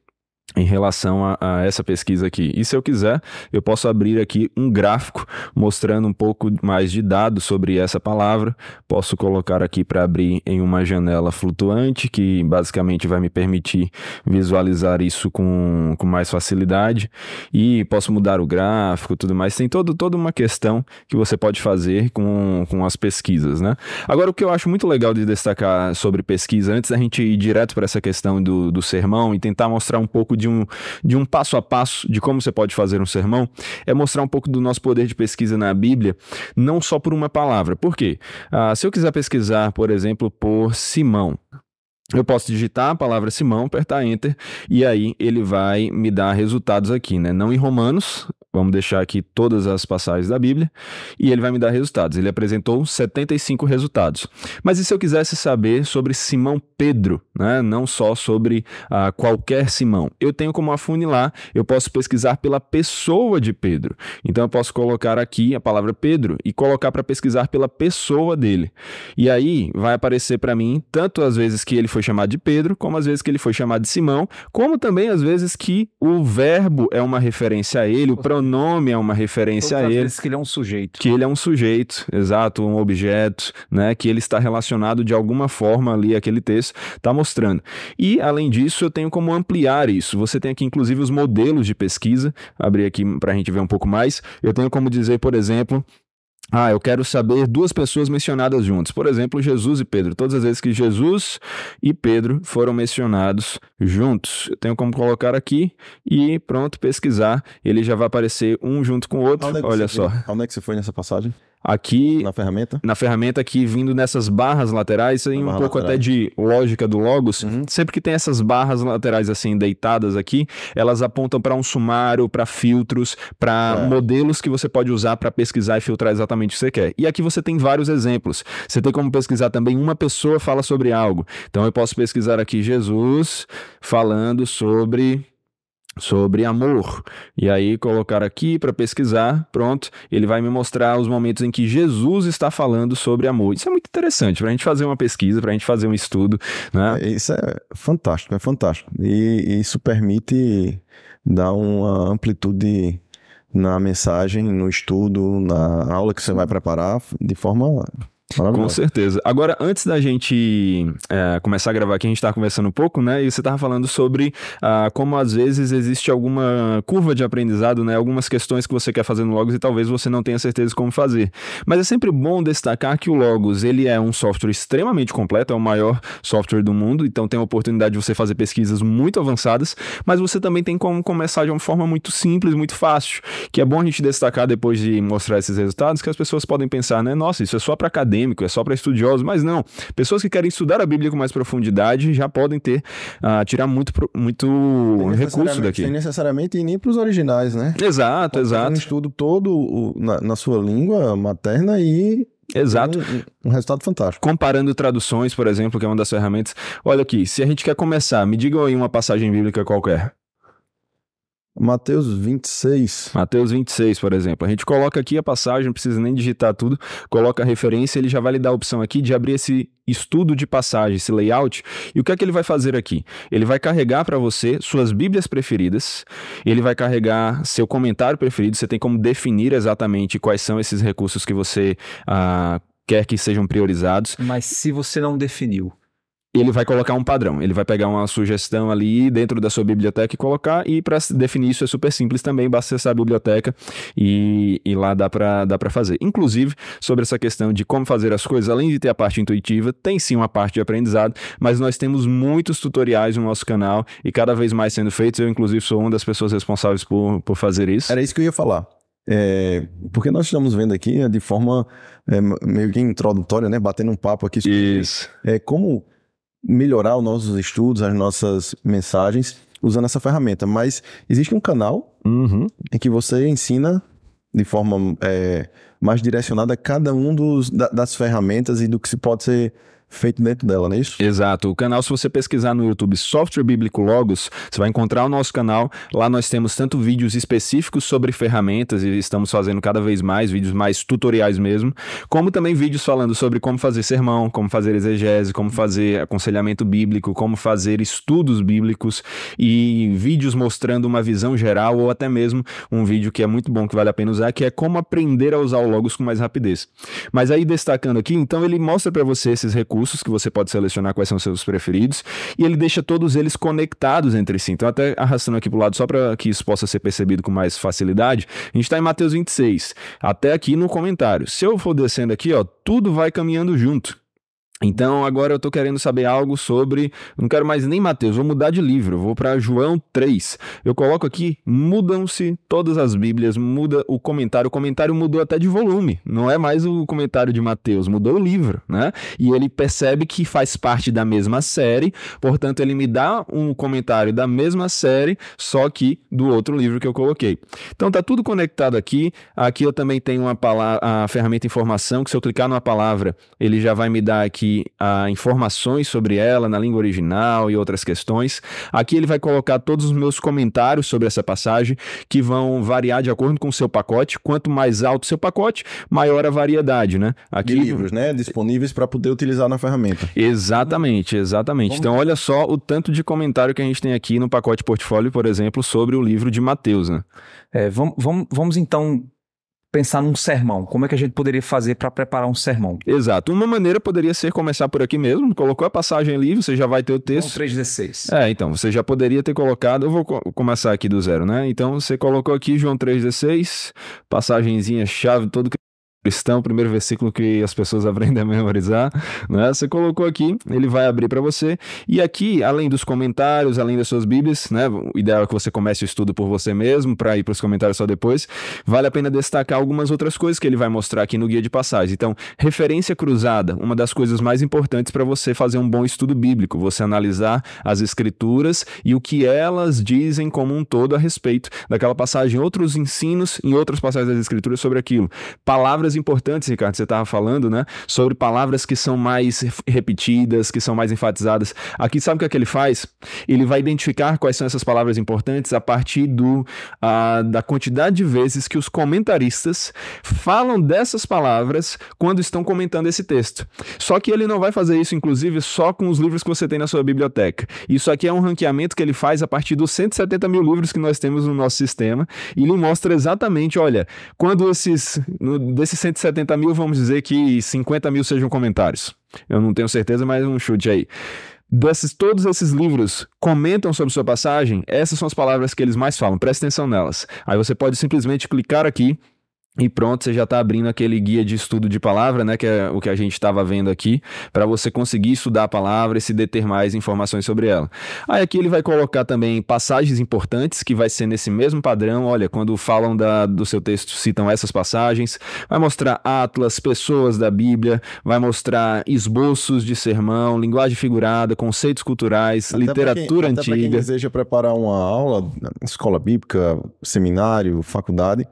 em relação a, a, essa pesquisa aqui. E se eu quiser, eu posso abrir aqui um gráfico mostrando um pouco mais de dados sobre essa palavra. Posso colocar aqui para abrir em uma janela flutuante, que basicamente vai me permitir visualizar isso com, com mais facilidade. E posso mudar o gráfico tudo mais. Tem todo, toda uma questão que você pode fazer com, com as pesquisas, né? Agora, o que eu acho muito legal de destacar sobre pesquisa, antes da gente ir direto para essa questão do, do sermão e tentar mostrar um pouco de um, de um passo a passo de como você pode fazer um sermão, é mostrar um pouco do nosso poder de pesquisa na Bíblia, não só por uma palavra. Por quê? Ah, se eu quiser pesquisar, por exemplo, por Simão, eu posso digitar a palavra Simão, apertar Enter, e aí ele vai me dar resultados aqui, né? Não em Romanos, Vamos deixar aqui todas as passagens da Bíblia e ele vai me dar resultados. Ele apresentou 75 resultados. Mas e se eu quisesse saber sobre Simão Pedro, né? não só sobre ah, qualquer Simão? Eu tenho como afunilar, eu posso pesquisar pela pessoa de Pedro. Então eu posso colocar aqui a palavra Pedro e colocar para pesquisar pela pessoa dele. E aí vai aparecer para mim tanto as vezes que ele foi chamado de Pedro, como as vezes que ele foi chamado de Simão, como também as vezes que o verbo é uma referência a ele, o pronome próprio nome é uma referência Todas a ele. que ele é um sujeito. Que ele é um sujeito, exato, um objeto, né? Que ele está relacionado de alguma forma ali, aquele texto está mostrando. E, além disso, eu tenho como ampliar isso. Você tem aqui, inclusive, os modelos de pesquisa. Abrir aqui para a gente ver um pouco mais. Eu tenho como dizer, por exemplo, ah, eu quero saber duas pessoas mencionadas juntas. Por exemplo, Jesus e Pedro. Todas as vezes que Jesus e Pedro foram mencionados juntos. Eu tenho como colocar aqui e pronto, pesquisar. Ele já vai aparecer um junto com o outro. Onde é Olha só. Foi? Onde é que você foi nessa passagem? Aqui. Na ferramenta? Na ferramenta aqui, vindo nessas barras laterais, aí um pouco lateral. até de lógica do Logos. Uhum. Sempre que tem essas barras laterais assim, deitadas aqui, elas apontam para um sumário, para filtros, para é. modelos que você pode usar para pesquisar e filtrar exatamente o que você quer. E aqui você tem vários exemplos. Você tem como pesquisar também uma pessoa fala sobre algo. Então eu posso pesquisar aqui Jesus, falando sobre sobre amor. E aí colocar aqui para pesquisar, pronto, ele vai me mostrar os momentos em que Jesus está falando sobre amor. Isso é muito interessante para a gente fazer uma pesquisa, para a gente fazer um estudo, né? É, isso é fantástico, é fantástico. E isso permite dar uma amplitude na mensagem, no estudo, na aula que você vai preparar de forma Maravilha. Com certeza. Agora, antes da gente é, começar a gravar aqui, a gente estava conversando um pouco, né? E você estava falando sobre ah, como às vezes existe alguma curva de aprendizado, né? Algumas questões que você quer fazer no Logos e talvez você não tenha certeza como fazer. Mas é sempre bom destacar que o Logos, ele é um software extremamente completo, é o maior software do mundo, então tem a oportunidade de você fazer pesquisas muito avançadas, mas você também tem como começar de uma forma muito simples, muito fácil, que é bom a gente destacar depois de mostrar esses resultados, que as pessoas podem pensar, né? Nossa, isso é só para acadêmico acadêmico, é só para estudiosos, mas não. Pessoas que querem estudar a Bíblia com mais profundidade já podem ter, uh, tirar muito, muito recurso daqui. Sem necessariamente ir nem para os originais, né? Exato, exato. Um estudo todo o, na, na sua língua materna e Exato. Um, um, resultado fantástico. Comparando traduções, por exemplo, que é uma das ferramentas. Olha aqui, se a gente quer começar, me digam aí uma passagem bíblica qualquer. Mateus 26. Mateus 26, por exemplo. A gente coloca aqui a passagem, não precisa nem digitar tudo, coloca a referência, ele já vai lhe dar a opção aqui de abrir esse estudo de passagem, esse layout. E o que é que ele vai fazer aqui? Ele vai carregar para você suas Bíblias preferidas, ele vai carregar seu comentário preferido, você tem como definir exatamente quais são esses recursos que você ah, quer que sejam priorizados. Mas se você não definiu, ele vai colocar um padrão. Ele vai pegar uma sugestão ali dentro da sua biblioteca e colocar. E para definir isso é super simples também, basta acessar a biblioteca e, e lá dá para dá fazer. Inclusive, sobre essa questão de como fazer as coisas, além de ter a parte intuitiva, tem sim uma parte de aprendizado, mas nós temos muitos tutoriais no nosso canal e cada vez mais sendo feitos. Eu, inclusive, sou uma das pessoas responsáveis por, por fazer isso. Era isso que eu ia falar. É, porque nós estamos vendo aqui né, de forma é, meio que introdutória, né? Batendo um papo aqui sobre isso. É, como melhorar os nossos estudos, as nossas mensagens usando essa ferramenta. Mas existe um canal uhum. em que você ensina de forma é, mais direcionada cada um dos, da, das ferramentas e do que se pode ser feito dentro dela, não é isso? Exato. O canal, se você pesquisar no YouTube Software Bíblico Logos, você vai encontrar o nosso canal. Lá nós temos tanto vídeos específicos sobre ferramentas, e estamos fazendo cada vez mais, vídeos mais tutoriais mesmo, como também vídeos falando sobre como fazer sermão, como fazer exegese, como fazer aconselhamento bíblico, como fazer estudos bíblicos e vídeos mostrando uma visão geral ou até mesmo um vídeo que é muito bom, que vale a pena usar, que é como aprender a usar o Logos com mais rapidez. Mas aí destacando aqui, então ele mostra para você esses recursos recursos que você pode selecionar quais são seus preferidos e ele deixa todos eles conectados entre si. Então, até arrastando aqui para o lado só para que isso possa ser percebido com mais facilidade, a gente está em Mateus 26, até aqui no comentário. Se eu for descendo aqui, ó, tudo vai caminhando junto. Então agora eu estou querendo saber algo sobre. Não quero mais nem Mateus, vou mudar de livro, vou para João 3. Eu coloco aqui: mudam-se todas as Bíblias, muda o comentário. O comentário mudou até de volume, não é mais o comentário de Mateus, mudou o livro, né? E ele percebe que faz parte da mesma série, portanto, ele me dá um comentário da mesma série, só que do outro livro que eu coloquei. Então tá tudo conectado aqui. Aqui eu também tenho uma palavra, a ferramenta informação, que se eu clicar numa palavra, ele já vai me dar aqui e informações sobre ela na língua original e outras questões. Aqui ele vai colocar todos os meus comentários sobre essa passagem, que vão variar de acordo com o seu pacote. Quanto mais alto o seu pacote, maior a variedade, né? Aqui... De livros, né? Disponíveis para poder utilizar na ferramenta. Exatamente, exatamente. Então, olha só o tanto de comentário que a gente tem aqui no pacote portfólio, por exemplo, sobre o livro de Mateus, né? É, vamos, vamos, vamos então pensar num sermão? Como é que a gente poderia fazer para preparar um sermão? Exato. Uma maneira poderia ser começar por aqui mesmo. Colocou a passagem ali, você já vai ter o texto. João 3,16. É, então, você já poderia ter colocado. Eu vou começar aqui do zero, né? Então, você colocou aqui João 3,16, passagenzinha chave, todo cristão, primeiro versículo que as pessoas aprendem a memorizar, né? Você colocou aqui, ele vai abrir para você. E aqui, além dos comentários, além das suas bíblias, né? O ideal é que você comece o estudo por você mesmo, para ir para os comentários só depois. Vale a pena destacar algumas outras coisas que ele vai mostrar aqui no guia de passagens. Então, referência cruzada, uma das coisas mais importantes para você fazer um bom estudo bíblico, você analisar as escrituras e o que elas dizem como um todo a respeito daquela passagem, outros ensinos em outras passagens das escrituras sobre aquilo. Palavras importantes, Ricardo, você estava falando, né? Sobre palavras que são mais repetidas, que são mais enfatizadas. Aqui, sabe o que, é que ele faz? Ele vai identificar quais são essas palavras importantes a partir do, ah, da quantidade de vezes que os comentaristas falam dessas palavras quando estão comentando esse texto. Só que ele não vai fazer isso, inclusive, só com os livros que você tem na sua biblioteca. Isso aqui é um ranqueamento que ele faz a partir dos 170 mil livros que nós temos no nosso sistema e ele mostra exatamente, olha, quando esses, no, desses 170 mil, vamos dizer que 50 mil sejam comentários. Eu não tenho certeza, mas um chute aí. Desses, todos esses livros comentam sobre sua passagem, essas são as palavras que eles mais falam, presta atenção nelas. Aí você pode simplesmente clicar aqui e pronto, você já está abrindo aquele guia de estudo de palavra, né? Que é o que a gente estava vendo aqui, para você conseguir estudar a palavra e se deter mais informações sobre ela. Aí aqui ele vai colocar também passagens importantes, que vai ser nesse mesmo padrão. Olha, quando falam da, do seu texto, citam essas passagens. Vai mostrar atlas, pessoas da Bíblia, vai mostrar esboços de sermão, linguagem figurada, conceitos culturais, até literatura quem, antiga. Para quem deseja preparar uma aula, escola bíblica, seminário, faculdade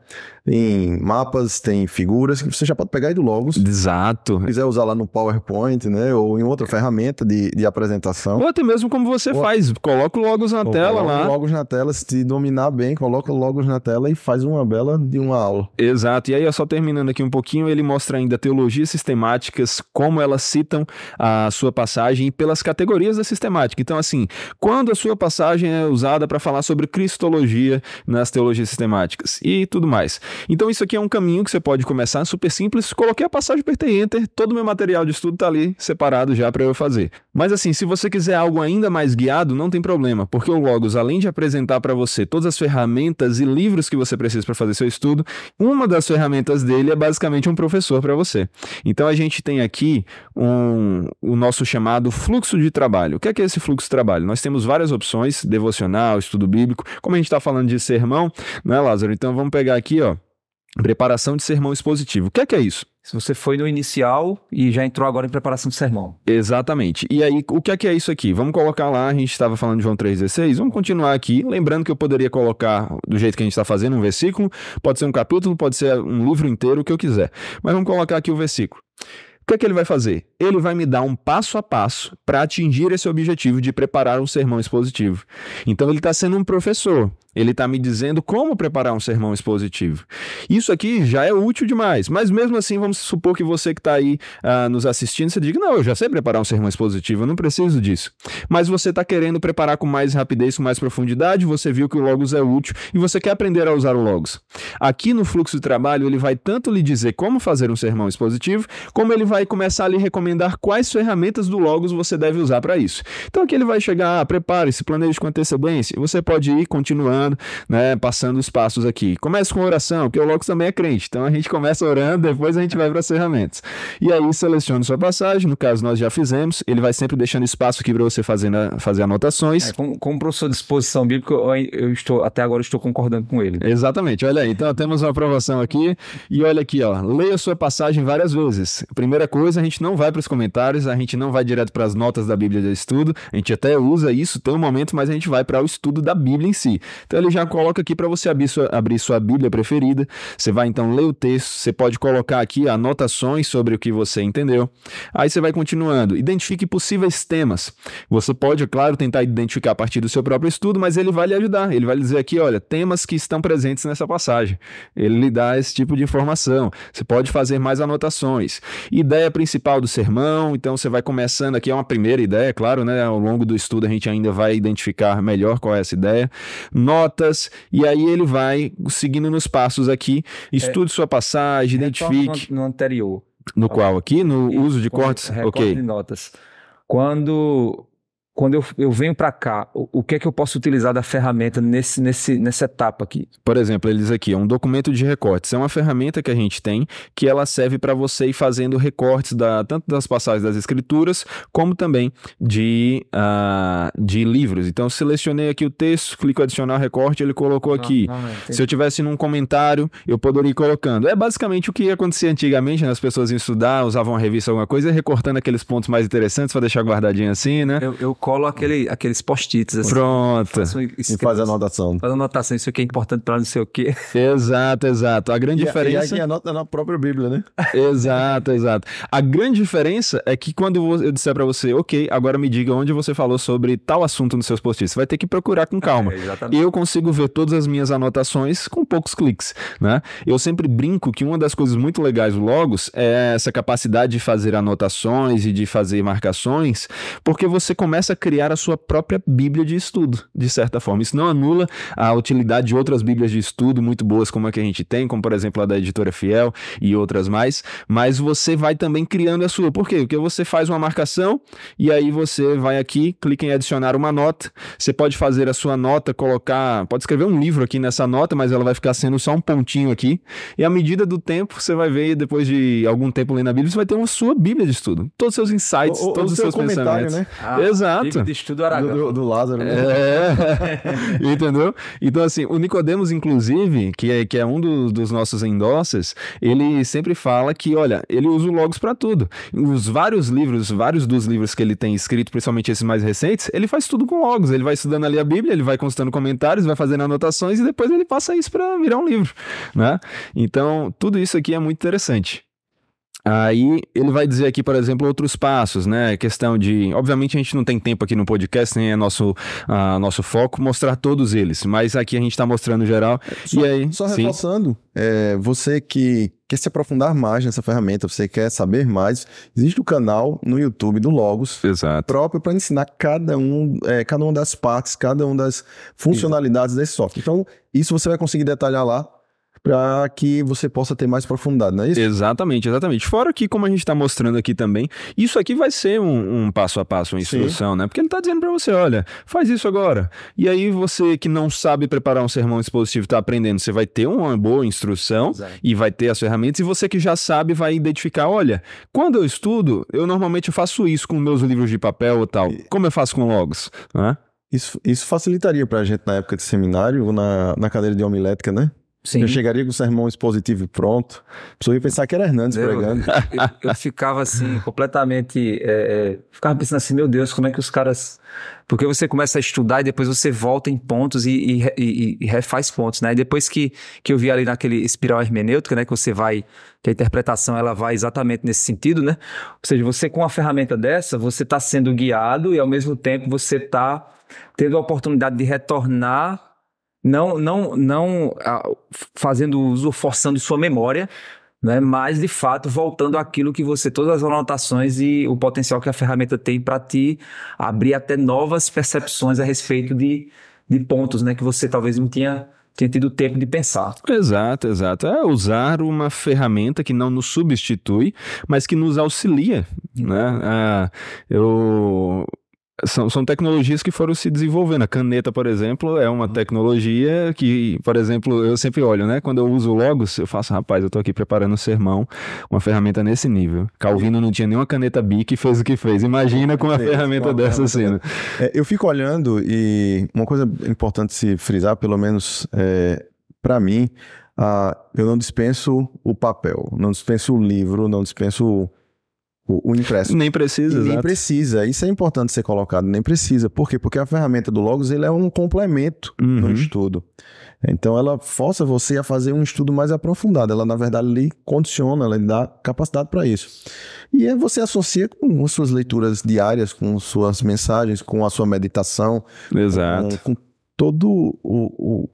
tem mapas, tem figuras que você já pode pegar aí do Logos. Exato. Se quiser usar lá no PowerPoint, né? Ou em outra é. ferramenta de, de apresentação. Ou até mesmo como você ou... faz. Coloca o Logos na ou tela lá. Logos na tela, se te dominar bem, coloca o Logos na tela e faz uma bela de uma aula. Exato. E aí, só terminando aqui um pouquinho, ele mostra ainda teologias sistemáticas, como elas citam a sua passagem pelas categorias da sistemática. Então, assim, quando a sua passagem é usada para falar sobre cristologia nas teologias sistemáticas e tudo mais. Então isso aqui é um caminho que você pode começar, super simples. Coloquei a passagem para Enter, todo o meu material de estudo está ali separado já para eu fazer. Mas assim, se você quiser algo ainda mais guiado, não tem problema, porque o Logos, além de apresentar para você todas as ferramentas e livros que você precisa para fazer seu estudo, uma das ferramentas dele é basicamente um professor para você. Então a gente tem aqui um, o nosso chamado fluxo de trabalho. O que é, que é esse fluxo de trabalho? Nós temos várias opções, devocional, estudo bíblico, como a gente está falando de sermão, né, Lázaro? Então vamos pegar aqui, ó. Preparação de sermão expositivo. O que é que é isso? Se você foi no inicial e já entrou agora em preparação de sermão. Exatamente. E aí, o que é que é isso aqui? Vamos colocar lá, a gente estava falando de João 3,16, vamos continuar aqui. Lembrando que eu poderia colocar do jeito que a gente está fazendo, um versículo, pode ser um capítulo, pode ser um livro inteiro, o que eu quiser. Mas vamos colocar aqui o versículo. O que é que ele vai fazer? Ele vai me dar um passo a passo para atingir esse objetivo de preparar um sermão expositivo. Então ele está sendo um professor. Ele está me dizendo como preparar um sermão expositivo. Isso aqui já é útil demais, mas mesmo assim, vamos supor que você que está aí ah, nos assistindo, você diga: Não, eu já sei preparar um sermão expositivo, eu não preciso disso. Mas você está querendo preparar com mais rapidez, com mais profundidade, você viu que o Logos é útil e você quer aprender a usar o Logos. Aqui no fluxo de trabalho, ele vai tanto lhe dizer como fazer um sermão expositivo, como ele vai começar a lhe recomendar quais ferramentas do Logos você deve usar para isso. Então aqui ele vai chegar: ah, prepare-se, planeje com antecedência. Você pode ir continuando passando, né, passando os passos aqui. Começa com oração, porque o Locus também é crente, então a gente começa orando, depois a gente vai para as ferramentas. E aí seleciona sua passagem, no caso nós já fizemos, ele vai sempre deixando espaço aqui para você fazer, na, fazer anotações. É, como, como professor de exposição bíblica, eu, eu, estou, até agora estou concordando com ele. Exatamente, olha aí, então temos uma aprovação aqui, e olha aqui, ó, leia sua passagem várias vezes. Primeira coisa, a gente não vai para os comentários, a gente não vai direto para as notas da Bíblia de estudo, a gente até usa isso, tem um momento, mas a gente vai para o estudo da Bíblia em si. Então ele já coloca aqui para você abrir sua, abrir sua Bíblia preferida. Você vai então ler o texto, você pode colocar aqui anotações sobre o que você entendeu. Aí você vai continuando. Identifique possíveis temas. Você pode, é claro, tentar identificar a partir do seu próprio estudo, mas ele vai lhe ajudar. Ele vai lhe dizer aqui, olha, temas que estão presentes nessa passagem. Ele lhe dá esse tipo de informação. Você pode fazer mais anotações. Ideia principal do sermão, então você vai começando aqui, é uma primeira ideia, é claro, né? Ao longo do estudo a gente ainda vai identificar melhor qual é essa ideia. Nota notas, e aí ele vai seguindo nos passos aqui. Estude é, sua passagem, identifique. No, no anterior. No qual? Aqui? No uso de corte, cortes? ok. de notas. Quando quando eu, eu venho para cá, o, o, que é que eu posso utilizar da ferramenta nesse, nesse, nessa etapa aqui? Por exemplo, eles aqui, é um documento de recortes. É uma ferramenta que a gente tem que ela serve para você ir fazendo recortes da, tanto das passagens das escrituras, como também de, uh, de livros. Então, selecionei aqui o texto, clico adicionar recorte, ele colocou aqui. Ah, não, não, Se eu tivesse num comentário, eu poderia ir colocando. É basicamente o que acontecia antigamente, né? as pessoas iam estudar, usavam uma revista, alguma coisa, recortando aqueles pontos mais interessantes para deixar guardadinho assim, né? Eu, eu colo aquele, aqueles post-its. Assim, Pronto. Faço, e faz anotação. Faz anotação, isso aqui é importante para não sei o quê. Exato, exato. A grande e diferença. A, e anota na própria Bíblia, né? exato, exato. A grande diferença é que quando eu disser para você, ok, agora me diga onde você falou sobre tal assunto nos seus post-its, vai ter que procurar com calma. É, eu consigo ver todas as minhas anotações com poucos cliques, né? Eu sempre brinco que uma das coisas muito legais do Logos é essa capacidade de fazer anotações e de fazer marcações, porque você começa a criar a sua própria Bíblia de estudo, de certa forma. Isso não anula a utilidade de outras Bíblias de estudo muito boas, como a que a gente tem, como por exemplo a da Editora Fiel e outras mais, mas você vai também criando a sua. Por quê? Porque você faz uma marcação e aí você vai aqui, clica em adicionar uma nota. Você pode fazer a sua nota, colocar, pode escrever um livro aqui nessa nota, mas ela vai ficar sendo só um pontinho aqui. E à medida do tempo, você vai ver, depois de algum tempo lendo a Bíblia, você vai ter uma sua Bíblia de estudo. Todos os seus insights, o, todos os seus pensamentos. Né? Ah, Exato amigo de estudo Aragão. Do, do Lázaro. Né? É. Entendeu? Então, assim, o Nicodemos, inclusive, que é, que é um do, dos nossos endosses, ele sempre fala que, olha, ele usa o Logos para tudo. Os vários livros, vários dos livros que ele tem escrito, principalmente esses mais recentes, ele faz tudo com Logos. Ele vai estudando ali a Bíblia, ele vai consultando comentários, vai fazendo anotações e depois ele passa isso para virar um livro, né? Então, tudo isso aqui é muito interessante. Aí ele vai dizer aqui, por exemplo, outros passos, né? Questão de. Obviamente a gente não tem tempo aqui no podcast, nem é nosso, uh, nosso foco mostrar todos eles, mas aqui a gente está mostrando geral. É, só, e aí, só reforçando, é, você que quer se aprofundar mais nessa ferramenta, você quer saber mais, existe o um canal no YouTube do Logos Exato. próprio para ensinar cada, um, é, cada uma das partes, cada uma das funcionalidades Exato. desse software. Então, isso você vai conseguir detalhar lá para que você possa ter mais profundidade, não é isso? Exatamente, exatamente. Fora que, como a gente está mostrando aqui também, isso aqui vai ser um, um passo a passo, uma instrução, Sim. né? Porque ele está dizendo para você, olha, faz isso agora. E aí você que não sabe preparar um sermão expositivo, está aprendendo, você vai ter uma boa instrução Exato. e vai ter as ferramentas. E você que já sabe vai identificar, olha, quando eu estudo, eu normalmente faço isso com meus livros de papel ou tal. Como eu faço com logos, né? Isso, isso facilitaria para a gente na época de seminário ou na, na cadeira de homilética, né? Sim. Eu chegaria com o sermão expositivo pronto. A ia pensar que era Hernandes pregando. Eu, eu, ficava assim, completamente. É, é, ficava pensando assim, meu Deus, como é que os caras. Porque você começa a estudar e depois você volta em pontos e, e, e, e refaz pontos, né? E depois que, que eu vi ali naquele espiral hermenêutica, né? Que você vai. Que a interpretação ela vai exatamente nesse sentido, né? Ou seja, você com uma ferramenta dessa, você está sendo guiado e ao mesmo tempo você está tendo a oportunidade de retornar não, não, não ah, fazendo uso, forçando sua memória, né? mas de fato voltando aquilo que você, todas as anotações e o potencial que a ferramenta tem para te abrir até novas percepções a respeito de, de pontos né? que você talvez não tinha tenha tido tempo de pensar. Exato, exato. É usar uma ferramenta que não nos substitui, mas que nos auxilia. Né? Uhum. Ah, eu são, são tecnologias que foram se desenvolvendo. A caneta, por exemplo, é uma uhum. tecnologia que, por exemplo, eu sempre olho, né? Quando eu uso Logos, eu faço, rapaz, eu tô aqui preparando um sermão, uma ferramenta nesse nível. Calvino não tinha nenhuma caneta BIC e fez o que fez. Imagina com uma ferramenta dessa assim. Né? É, eu fico olhando e uma coisa importante se frisar, pelo menos é, para mim, uh, eu não dispenso o papel, não dispenso o livro, não dispenso o, tipo, o impresso. Nem precisa, Nem precisa. Isso é importante ser colocado, nem precisa. Por quê? Porque a ferramenta do Logos ele é um complemento uhum. do estudo. Então ela força você a fazer um estudo mais aprofundado. Ela, na verdade, lhe condiciona, ela lhe dá capacidade para isso. E você associa com as suas leituras diárias, com suas mensagens, com a sua meditação. Exato. Com, com todo o, o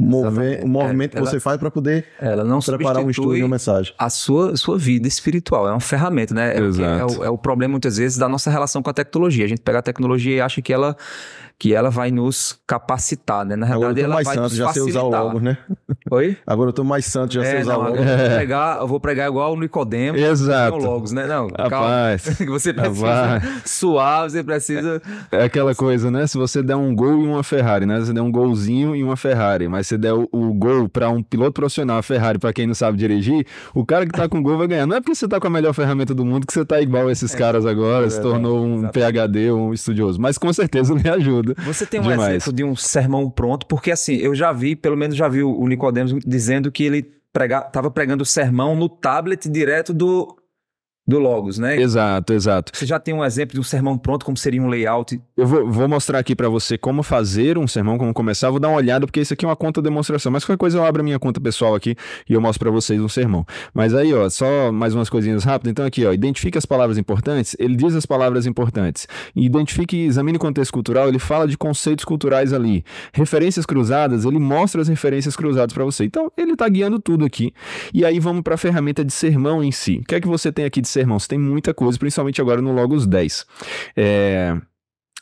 mover, o movimento ela, é, que você faz para poder ela não preparar um estudo e uma mensagem. A sua, sua vida espiritual é uma ferramenta, né? É, é, é, o, é o problema muitas vezes da nossa relação com a tecnologia. A gente pega a tecnologia e acha que ela que ela vai nos capacitar, né? Na verdade, ela mais vai santo, nos já facilitar. sei usar logo, né? Oi? Agora eu tô mais santo, já é, sei usar não, logo. eu, vou pregar, eu vou pregar igual o Nicodemo, Exato. Não logos, né? Não, Rapaz. calma. você precisa Rapaz. suar, você precisa... É, é, aquela coisa, né? Se você der um gol e uma Ferrari, né? Você der um golzinho e uma Ferrari, mas você der o, o gol para um piloto profissional, a Ferrari, para quem não sabe dirigir, o cara que tá com gol vai ganhar. Não é porque você tá com a melhor ferramenta do mundo que você tá igual a esses é, caras agora, é se tornou um PHD, um estudioso, mas com certeza me ajuda. Você tem um demais. exemplo de um sermão pronto, porque assim, eu já vi, pelo menos já vi o Nicodemus dizendo que ele prega, tava pregando o sermão no tablet direto do do Logos, né? Exato, exato. Você já tem um exemplo de um sermão pronto, como seria um layout? Eu vou, vou mostrar aqui para você como fazer um sermão, como começar. Vou dar uma olhada, porque isso aqui é uma conta demonstração. Mas qualquer coisa eu abro a minha conta pessoal aqui e eu mostro para vocês um sermão. Mas aí, ó, só mais umas coisinhas rápidas. Então aqui, ó, identifique as palavras importantes. Ele diz as palavras importantes. Identifique e examine o contexto cultural. Ele fala de conceitos culturais ali. Referências cruzadas, ele mostra as referências cruzadas para você. Então, ele tá guiando tudo aqui. E aí vamos para a ferramenta de sermão em si. O que é que você tem aqui de sermão? irmãos. Tem muita coisa, principalmente agora no Logos 10. É.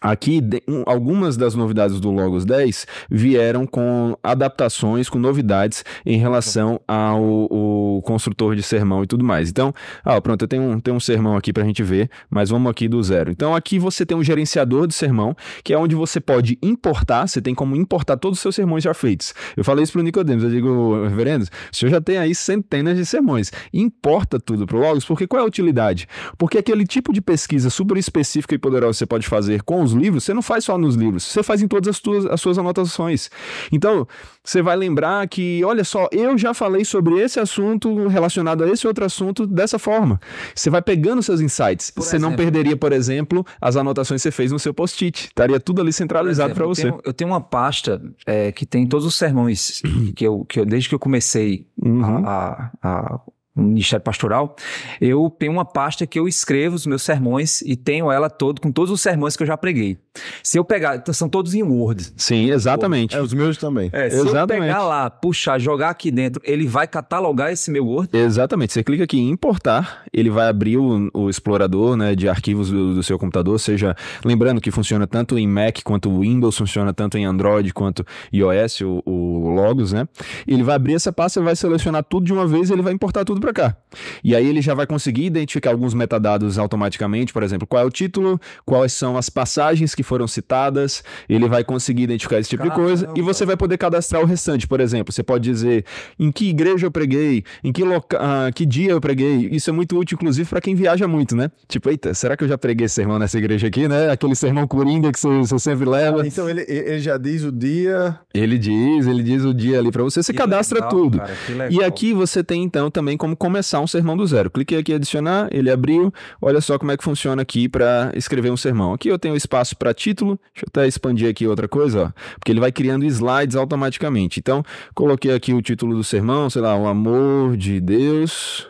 Aqui, de, um, algumas das novidades do Logos 10 vieram com adaptações, com novidades em relação ao, construtor de sermão e tudo mais. Então, ah, pronto, eu tenho um, tenho um sermão aqui para a gente ver, mas vamos aqui do zero. Então, aqui você tem um gerenciador de sermão, que é onde você pode importar, você tem como importar todos os seus sermões já feitos. Eu falei isso para o Nicodemus, eu digo, reverendos, o senhor já tem aí centenas de sermões. Importa tudo para o Logos, porque qual é a utilidade? Porque aquele tipo de pesquisa super específica e poderosa que você pode fazer com nos livros, você não faz só nos livros, você faz em todas as, tuas, as suas anotações. Então, você vai lembrar que, olha só, eu já falei sobre esse assunto relacionado a esse outro assunto dessa forma. Você vai pegando seus insights. Por você exemplo, não perderia, por exemplo, as anotações que você fez no seu post-it. Estaria tudo ali centralizado para você. Eu tenho, eu tenho, uma pasta é, que tem todos os sermões que eu, que eu desde que eu comecei uhum. a, a, a no Ministério Pastoral, eu tenho uma pasta que eu escrevo os meus sermões e tenho ela todo com todos os sermões que eu já preguei. Se eu pegar, então, são todos em Word. Sim, exatamente. É, os meus também. É, se exatamente. eu pegar lá, puxar, jogar aqui dentro, ele vai catalogar esse meu Word? Exatamente. Você clica aqui em importar, ele vai abrir o, o explorador né, de arquivos do, do, seu computador, seja, lembrando que funciona tanto em Mac quanto Windows, funciona tanto em Android quanto iOS, o, o Logos, né? Ele vai abrir essa pasta, vai selecionar tudo de uma vez e ele vai importar tudo para para cá. E aí ele já vai conseguir identificar alguns metadados automaticamente, por exemplo, qual é o título, quais são as passagens que foram citadas, ele vai conseguir identificar esse tipo Caramba. de coisa e você vai poder cadastrar o restante, por exemplo. Você pode dizer em que igreja eu preguei, em que, loca... Ah, que dia eu preguei. Isso é muito útil, inclusive, para quem viaja muito, né? Tipo, eita, será que eu já preguei sermão nessa igreja aqui, né? Aquele sermão coringa que você, você sempre leva. Ah, então ele, ele já diz o dia. Ele diz, ele diz o dia ali para você. Você que cadastra legal, tudo. Cara, e aqui você tem, então, também como começar um sermão do zero. Cliquei aqui em adicionar, ele abriu. Olha só como é que funciona aqui para escrever um sermão. Aqui eu tenho espaço para título. Deixa eu até expandir aqui outra coisa, ó, porque ele vai criando slides automaticamente. Então, coloquei aqui o título do sermão, sei lá, o amor de Deus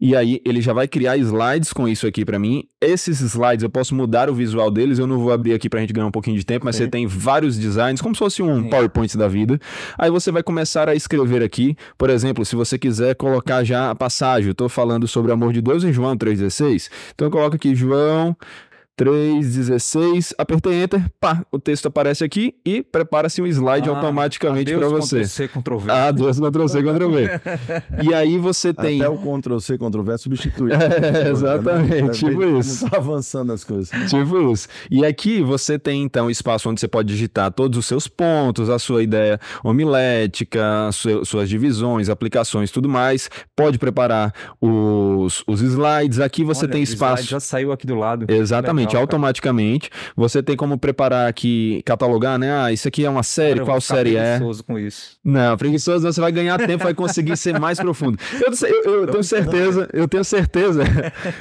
e aí ele já vai criar slides com isso aqui para mim. Esses slides eu posso mudar o visual deles, eu não vou abrir aqui pra gente ganhar um pouquinho de tempo, mas Sim. você tem vários designs, como se fosse um Sim. PowerPoint da vida. Aí você vai começar a escrever aqui, por exemplo, se você quiser colocar já a passagem, eu tô falando sobre Amor de Deus em João 3,16, então eu coloco aqui João 316, apertei Enter, pá, o texto aparece aqui e prepara-se um slide ah, automaticamente para você. Ctrl-C, Ctrl-V. Adeus, Ctrl-C, Ctrl-V. e aí você tem... Até o Ctrl-C, Ctrl-V é substitui. É, exatamente, né? tipo tá isso. Tá avançando as coisas. Tipo isso. E aqui você tem, então, espaço onde você pode digitar todos os seus pontos, a sua ideia homilética, suas divisões, aplicações, tudo mais. Pode preparar os, os slides. Aqui você Olha, tem espaço... já saiu aqui do lado. Exatamente automaticamente, automaticamente. Você tem como preparar aqui, catalogar, né? Ah, isso aqui é uma série, cara, qual série é? preguiçoso com isso. Não, preguiçoso você vai ganhar tempo, vai conseguir ser mais profundo. Eu, eu, eu, tenho certeza, eu tenho certeza,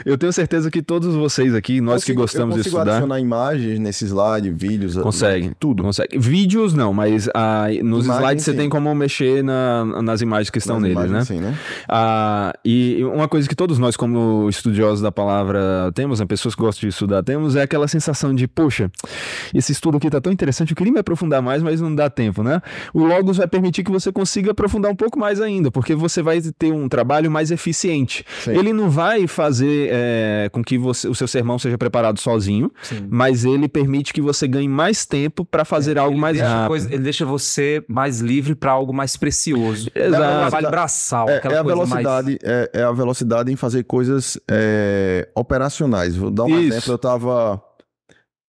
eu tenho certeza que todos vocês aqui, nós consigo, que gostamos de estudar... adicionar imagens nesse slide, vídeos... Né, consegue. Tudo. Consegue. Vídeos não, mas ah, nos imagens, slides você sim. tem como mexer na, nas imagens que estão nas neles, né? Sim, né? Ah, e uma coisa que todos nós, como estudiosos da palavra, temos, né? pessoas que gostam de estudar temos é aquela sensação de, poxa, esse estudo aqui está tão interessante, eu queria me aprofundar mais, mas não dá tempo, né? O Logos vai permitir que você consiga aprofundar um pouco mais ainda, porque você vai ter um trabalho mais eficiente. Sim. Ele não vai fazer é, com que você, o seu sermão seja preparado sozinho, Sim. mas ele permite que você ganhe mais tempo para fazer é, algo mais rápido. Coisa, ele deixa você mais livre para algo mais precioso. Exato. É um trabalho braçal, é, aquela é a velocidade, mais... é, é, a velocidade em fazer coisas é, operacionais. Vou dar um Isso. exemplo, eu tava estava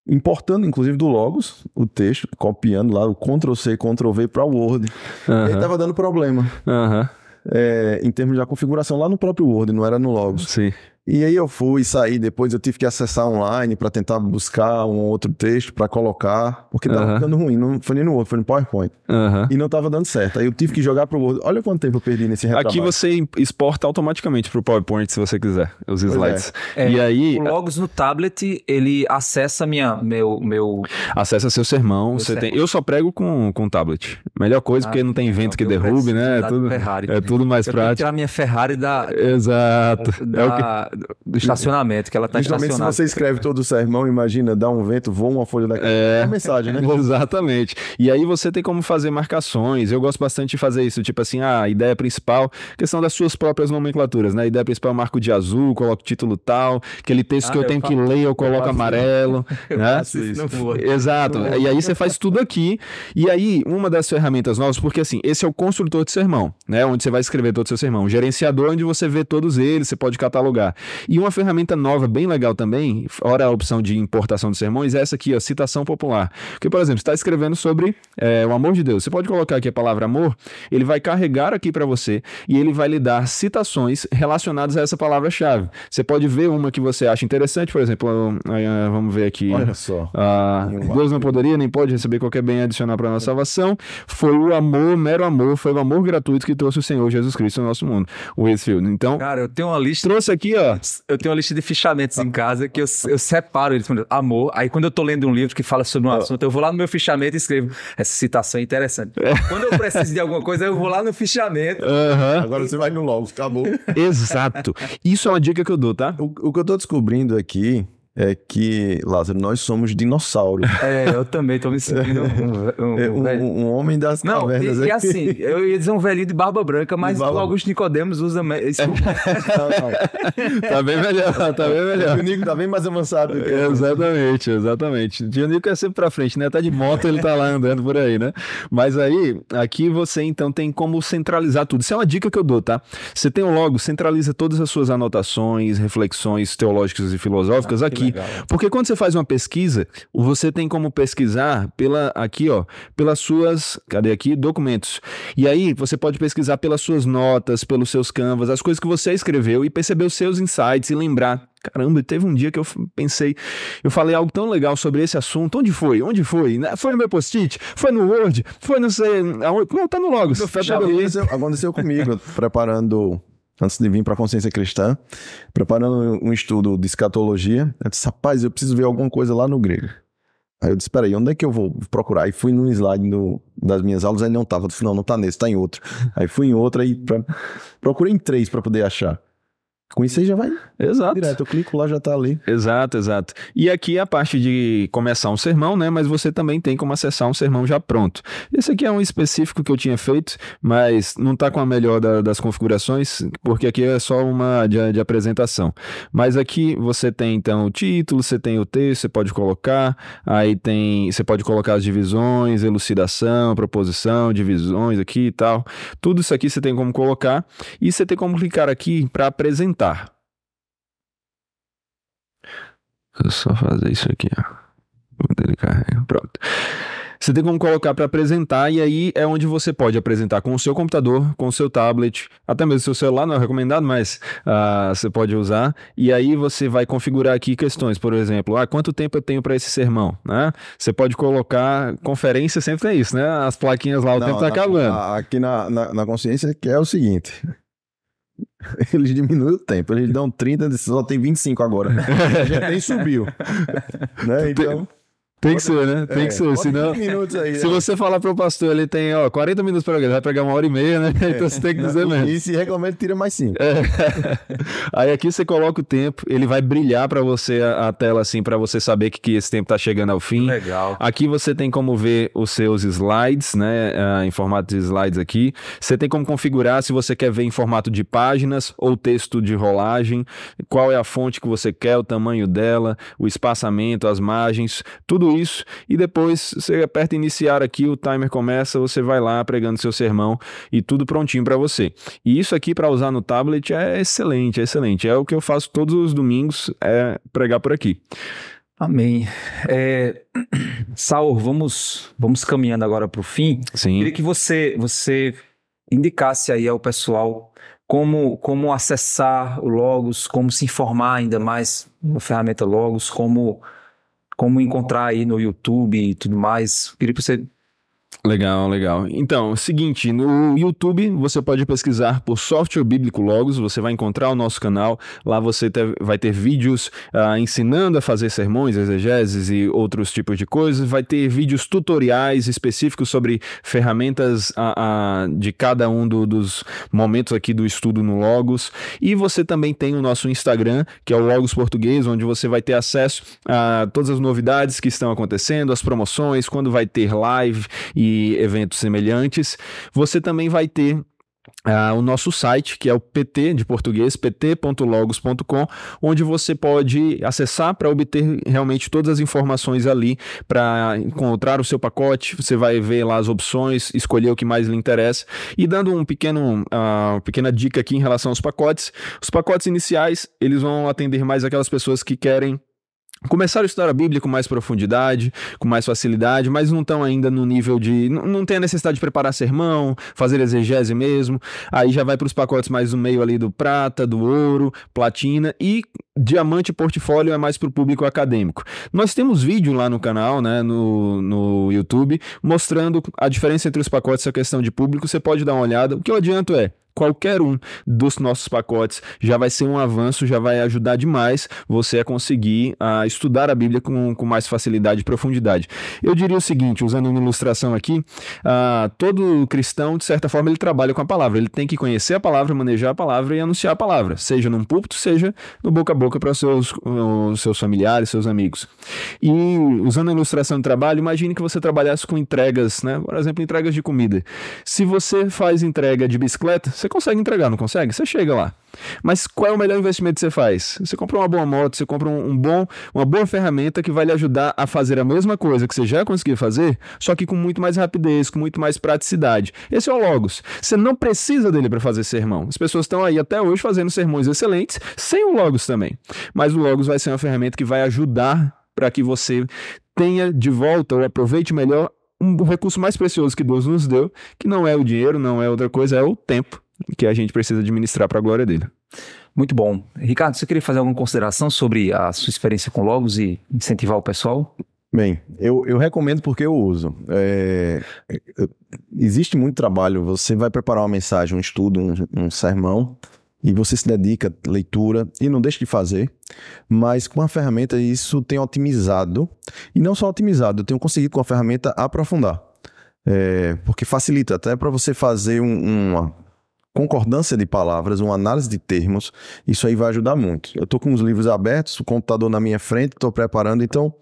importando, inclusive, do Logos, o texto, copiando lá o Ctrl-C, Ctrl-V para o Word. Uhum. Ele estava dando problema. Uhum. É, em termos da configuração lá no próprio Word, não era no Logos. Sim. E aí eu fui sair depois, eu tive que acessar online para tentar buscar um outro texto para colocar, porque tava uhum. ficando ruim, não foi nem no Word, foi no PowerPoint. Uhum. E não tava dando certo. Aí eu tive que jogar pro Word. Olha quanto tempo eu perdi nesse retrabalho. Aqui você exporta automaticamente pro PowerPoint se você quiser, os é. slides. É. É, e aí o Logos no tablet, ele acessa minha meu meu acessa seu sermão, meu você sermão. tem. Eu só prego com com tablet. Melhor coisa ah, porque não tem vento que derrube, né? É tudo, Ferrari, é tudo mais eu prático. tirar minha Ferrari da Exato. Da, é o que do estacionamento, que ela tá Justamente se você escreve todo o sermão, imagina, dá um vento, voa uma folha da é, é mensagem, né? Exatamente. E aí você tem como fazer marcações. Eu gosto bastante de fazer isso, tipo assim, ah, a ideia principal, questão das suas próprias nomenclaturas, né? A ideia principal é marco de azul, coloco título tal, aquele texto ah, que eu, eu tenho falo, que ler eu coloco eu amarelo, eu faço Isso. Né? Exato. E aí você faz tudo aqui. E aí uma das ferramentas novas, porque assim, esse é o construtor de sermão, né? Onde você vai escrever todo o seu sermão, O gerenciador é onde você vê todos eles, você pode catalogar. E uma ferramenta nova, bem legal também, fora a opção de importação de sermões, é essa aqui, ó, citação popular. Porque, por exemplo, está escrevendo sobre é, o amor de Deus. Você pode colocar aqui a palavra amor, ele vai carregar aqui para você e ele vai lhe dar citações relacionadas a essa palavra-chave. Você pode ver uma que você acha interessante, por exemplo, ah, ah, vamos ver aqui. Olha só. Ah, Deus não poderia nem pode receber qualquer bem adicional para nossa salvação. Foi o amor, mero amor, foi o amor gratuito que trouxe o Senhor Jesus Cristo ao nosso mundo. O Westfield. Então. Cara, eu tenho uma lista. Trouxe aqui, ó eu tenho uma lista de fichamentos em casa que eu, eu separo eles. Amor. Aí quando eu tô lendo um livro que fala sobre um ah. assunto, eu vou lá no meu fichamento e escrevo. Essa citação é interessante. É. Quando eu preciso de alguma coisa, eu vou lá no fichamento. Uhum. Agora você vai no Logos, acabou. Exato. Isso é uma dica que eu dou, tá? O, o que eu tô descobrindo aqui é que, Lázaro, nós somos dinossauros. É, eu também estou me sentindo um, um, é, um, um, um homem das não, cavernas. Não, e, e assim, eu ia dizer um velhinho de barba branca, mas barba... o Augusto Nicodemos usa... Esse... tá bem melhor, tá bem melhor. O Nico tá bem mais avançado. Que eu. Exatamente, exatamente. O Nico é sempre pra frente, né? Tá de moto ele tá lá andando por aí, né? Mas aí, aqui você então tem como centralizar tudo. Isso é uma dica que eu dou, tá? Você tem um logo, centraliza todas as suas anotações, reflexões teológicas e filosóficas aqui aqui. Legal. Porque quando você faz uma pesquisa, você tem como pesquisar pela aqui, ó, pelas suas, cadê aqui, documentos. E aí você pode pesquisar pelas suas notas, pelos seus canvas, as coisas que você escreveu e perceber os seus insights e lembrar Caramba, teve um dia que eu pensei, eu falei algo tão legal sobre esse assunto. Onde foi? Onde foi? Né? Foi no meu post-it? Foi no Word? Foi não sei. Não, tá no Logos. aconteceu comigo, preparando antes de vir para a consciência cristã, preparando um estudo de escatologia. Eu disse, rapaz, eu preciso ver alguma coisa lá no grego. Aí eu disse, peraí, onde é que eu vou procurar? Aí fui num slide do, das minhas aulas, aí não estava. Eu disse, não, não está nesse, está em outro. Aí fui em outro, aí pra, procurei em três para poder achar. Com isso aí já vai. Exato. Direto, eu clico lá, já está ali. Exato, exato. E aqui é a parte de começar um sermão, né? Mas você também tem como acessar um sermão já pronto. Esse aqui é um específico que eu tinha feito, mas não está com a melhor da, das configurações, porque aqui é só uma de, de, apresentação. Mas aqui você tem então o título, você tem o texto, você pode colocar, aí tem. Você pode colocar as divisões, elucidação, proposição, divisões aqui e tal. Tudo isso aqui você tem como colocar. E você tem como clicar aqui para apresentar cortar. Vou só fazer isso aqui, ó. Quando ele carrega. É, pronto. Você tem como colocar para apresentar, e aí é onde você pode apresentar com o seu computador, com o seu tablet, até mesmo seu celular não é recomendado, mas uh, você pode usar. E aí você vai configurar aqui questões, por exemplo, ah, quanto tempo eu tenho para esse sermão? Né? Você pode colocar conferência, sempre é isso, né? As plaquinhas lá, o não, tempo está acabando. Aqui na, na, na consciência que é o seguinte: Eles diminuem o tempo. Eles dão 30, só tem 25 agora. A gente nem subiu. né? Então... Tem que ser, né? Tem é, que ser. Senão, aí, se é. você falar para o pastor, ele tem ó, 40 minutos para ele vai pegar uma hora e meia, né? Então você tem que dizer mesmo. E se recomenda, tira mais cinco. É. Aí aqui você coloca o tempo, ele vai brilhar para você a, a, tela assim, para você saber que, que esse tempo está chegando ao fim. Legal. Aqui você tem como ver os seus slides, né? Uh, em formato de slides aqui. Você tem como configurar se você quer ver em formato de páginas ou texto de rolagem, qual é a fonte que você quer, o tamanho dela, o espaçamento, as margens, tudo tudo isso e depois você aperta iniciar aqui, o timer começa, você vai lá pregando seu sermão e tudo prontinho para você. E isso aqui para usar no tablet é excelente, é excelente. É o que eu faço todos os domingos, é pregar por aqui. Amém. É, Saul, vamos, vamos caminhando agora para o fim. Sim. Queria que você, você indicasse aí ao pessoal como, como acessar o Logos, como se informar ainda mais na ferramenta Logos, como como encontrar aí no YouTube e tudo mais. Queria que você Legal, legal. Então, é seguinte, no YouTube você pode pesquisar por Software Bíblico Logos, você vai encontrar o nosso canal, lá você ter, vai ter vídeos ah, ensinando a fazer sermões, exegeses e outros tipos de coisas, vai ter vídeos tutoriais específicos sobre ferramentas ah, ah, de cada um do, dos momentos aqui do estudo no Logos, e você também tem o nosso Instagram, que é o Logos Português, onde você vai ter acesso a todas as novidades que estão acontecendo, as promoções, quando vai ter live e eventos semelhantes. Você também vai ter ah, o nosso site, que é o PT de português, pt.logos.com, onde você pode acessar para obter realmente todas as informações ali, para encontrar o seu pacote, você vai ver lá as opções, escolher o que mais lhe interessa. E dando um pequeno, uma ah, pequena dica aqui em relação aos pacotes, os pacotes iniciais, eles vão atender mais aquelas pessoas que querem começaram a estudar a Bíblia com mais profundidade, com mais facilidade, mas não estão ainda no nível de. Não, tem a necessidade de preparar sermão, fazer exegese mesmo. Aí já vai para os pacotes mais no meio ali do prata, do ouro, platina e diamante portfólio é mais para o público acadêmico. Nós temos vídeo lá no canal, né, no, no YouTube, mostrando a diferença entre os pacotes e a questão de público. Você pode dar uma olhada. O que eu adianto é qualquer um dos nossos pacotes, já vai ser um avanço, já vai ajudar demais você a conseguir a ah, estudar a Bíblia com, com mais facilidade e profundidade. Eu diria o seguinte, usando uma ilustração aqui, a ah, todo cristão, de certa forma, ele trabalha com a palavra, ele tem que conhecer a palavra, manejar a palavra e anunciar a palavra, seja num púlpito, seja no boca a boca para seus, seus familiares, seus amigos. E usando a ilustração de trabalho, imagine que você trabalhasse com entregas, né? por exemplo, entregas de comida. Se você faz entrega de bicicleta, você consegue entregar, não consegue? Você chega lá. Mas qual é o melhor investimento que você faz? Você compra uma boa moto, você compra um, um, bom, uma boa ferramenta que vai lhe ajudar a fazer a mesma coisa que você já conseguiu fazer, só que com muito mais rapidez, com muito mais praticidade. Esse é o Logos. Você não precisa dele para fazer sermão. As pessoas estão aí até hoje fazendo sermões excelentes sem o Logos também. Mas o Logos vai ser uma ferramenta que vai ajudar para que você tenha de volta ou aproveite melhor um recurso mais precioso que Deus nos deu, que não é o dinheiro, não é outra coisa, é o tempo que a gente precisa administrar para a glória dele. Muito bom. Ricardo, você queria fazer alguma consideração sobre a sua experiência com Logos e incentivar o pessoal? Bem, eu, eu recomendo porque eu uso. É, existe muito trabalho. Você vai preparar uma mensagem, um estudo, um, um sermão, e você se dedica à leitura e não deixa de fazer, mas com a ferramenta isso tem otimizado, e não só otimizado, eu tenho conseguido com a ferramenta aprofundar, é, porque facilita até para você fazer um, uma concordância de palavras, uma análise de termos, isso aí vai ajudar muito. Eu estou com os livros abertos, o computador na minha frente, estou preparando, então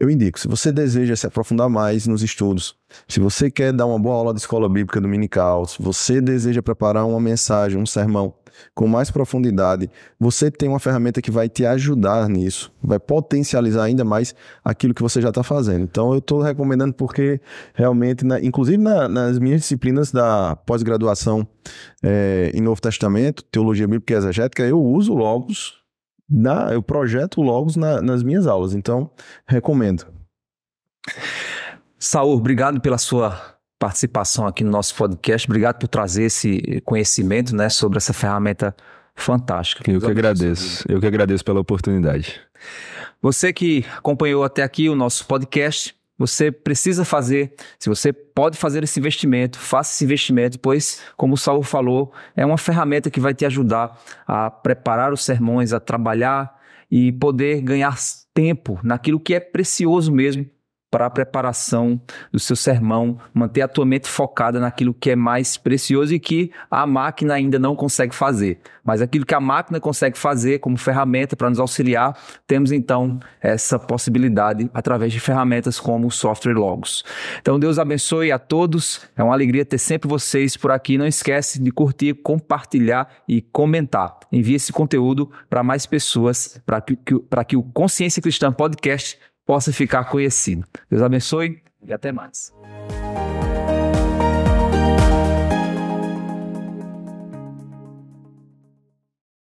eu indico. Se você deseja se aprofundar mais nos estudos se você quer dar uma boa aula de escola bíblica dominical, se você deseja preparar uma mensagem, um sermão com mais profundidade, você tem uma ferramenta que vai te ajudar nisso, vai potencializar ainda mais aquilo que você já está fazendo. Então, eu estou recomendando porque realmente, na, inclusive na, nas minhas disciplinas da pós-graduação é, em Novo Testamento, Teologia Bíblica e Exegética, eu uso Logos, na, eu projeto Logos na, nas minhas aulas. Então, recomendo. Saúl, obrigado pela sua participação aqui no nosso podcast. Obrigado por trazer esse conhecimento né, sobre essa ferramenta fantástica. Eu que agradeço. Eu que agradeço pela oportunidade. Você que acompanhou até aqui o nosso podcast, você precisa fazer, se você pode fazer esse investimento, faça esse investimento, pois, como o Saul falou, é uma ferramenta que vai te ajudar a preparar os sermões, a trabalhar e poder ganhar tempo naquilo que é precioso mesmo para a preparação do seu sermão, manter a tua mente focada naquilo que é mais precioso e que a máquina ainda não consegue fazer. Mas aquilo que a máquina consegue fazer como ferramenta para nos auxiliar, temos então essa possibilidade através de ferramentas como o software Logos. Então Deus abençoe a todos. É uma alegria ter sempre vocês por aqui. Não esquece de curtir, compartilhar e comentar. Envie esse conteúdo para mais pessoas, para que, que, que o Consciência Cristã Podcast possa ficar conhecido. Deus abençoe e até mais.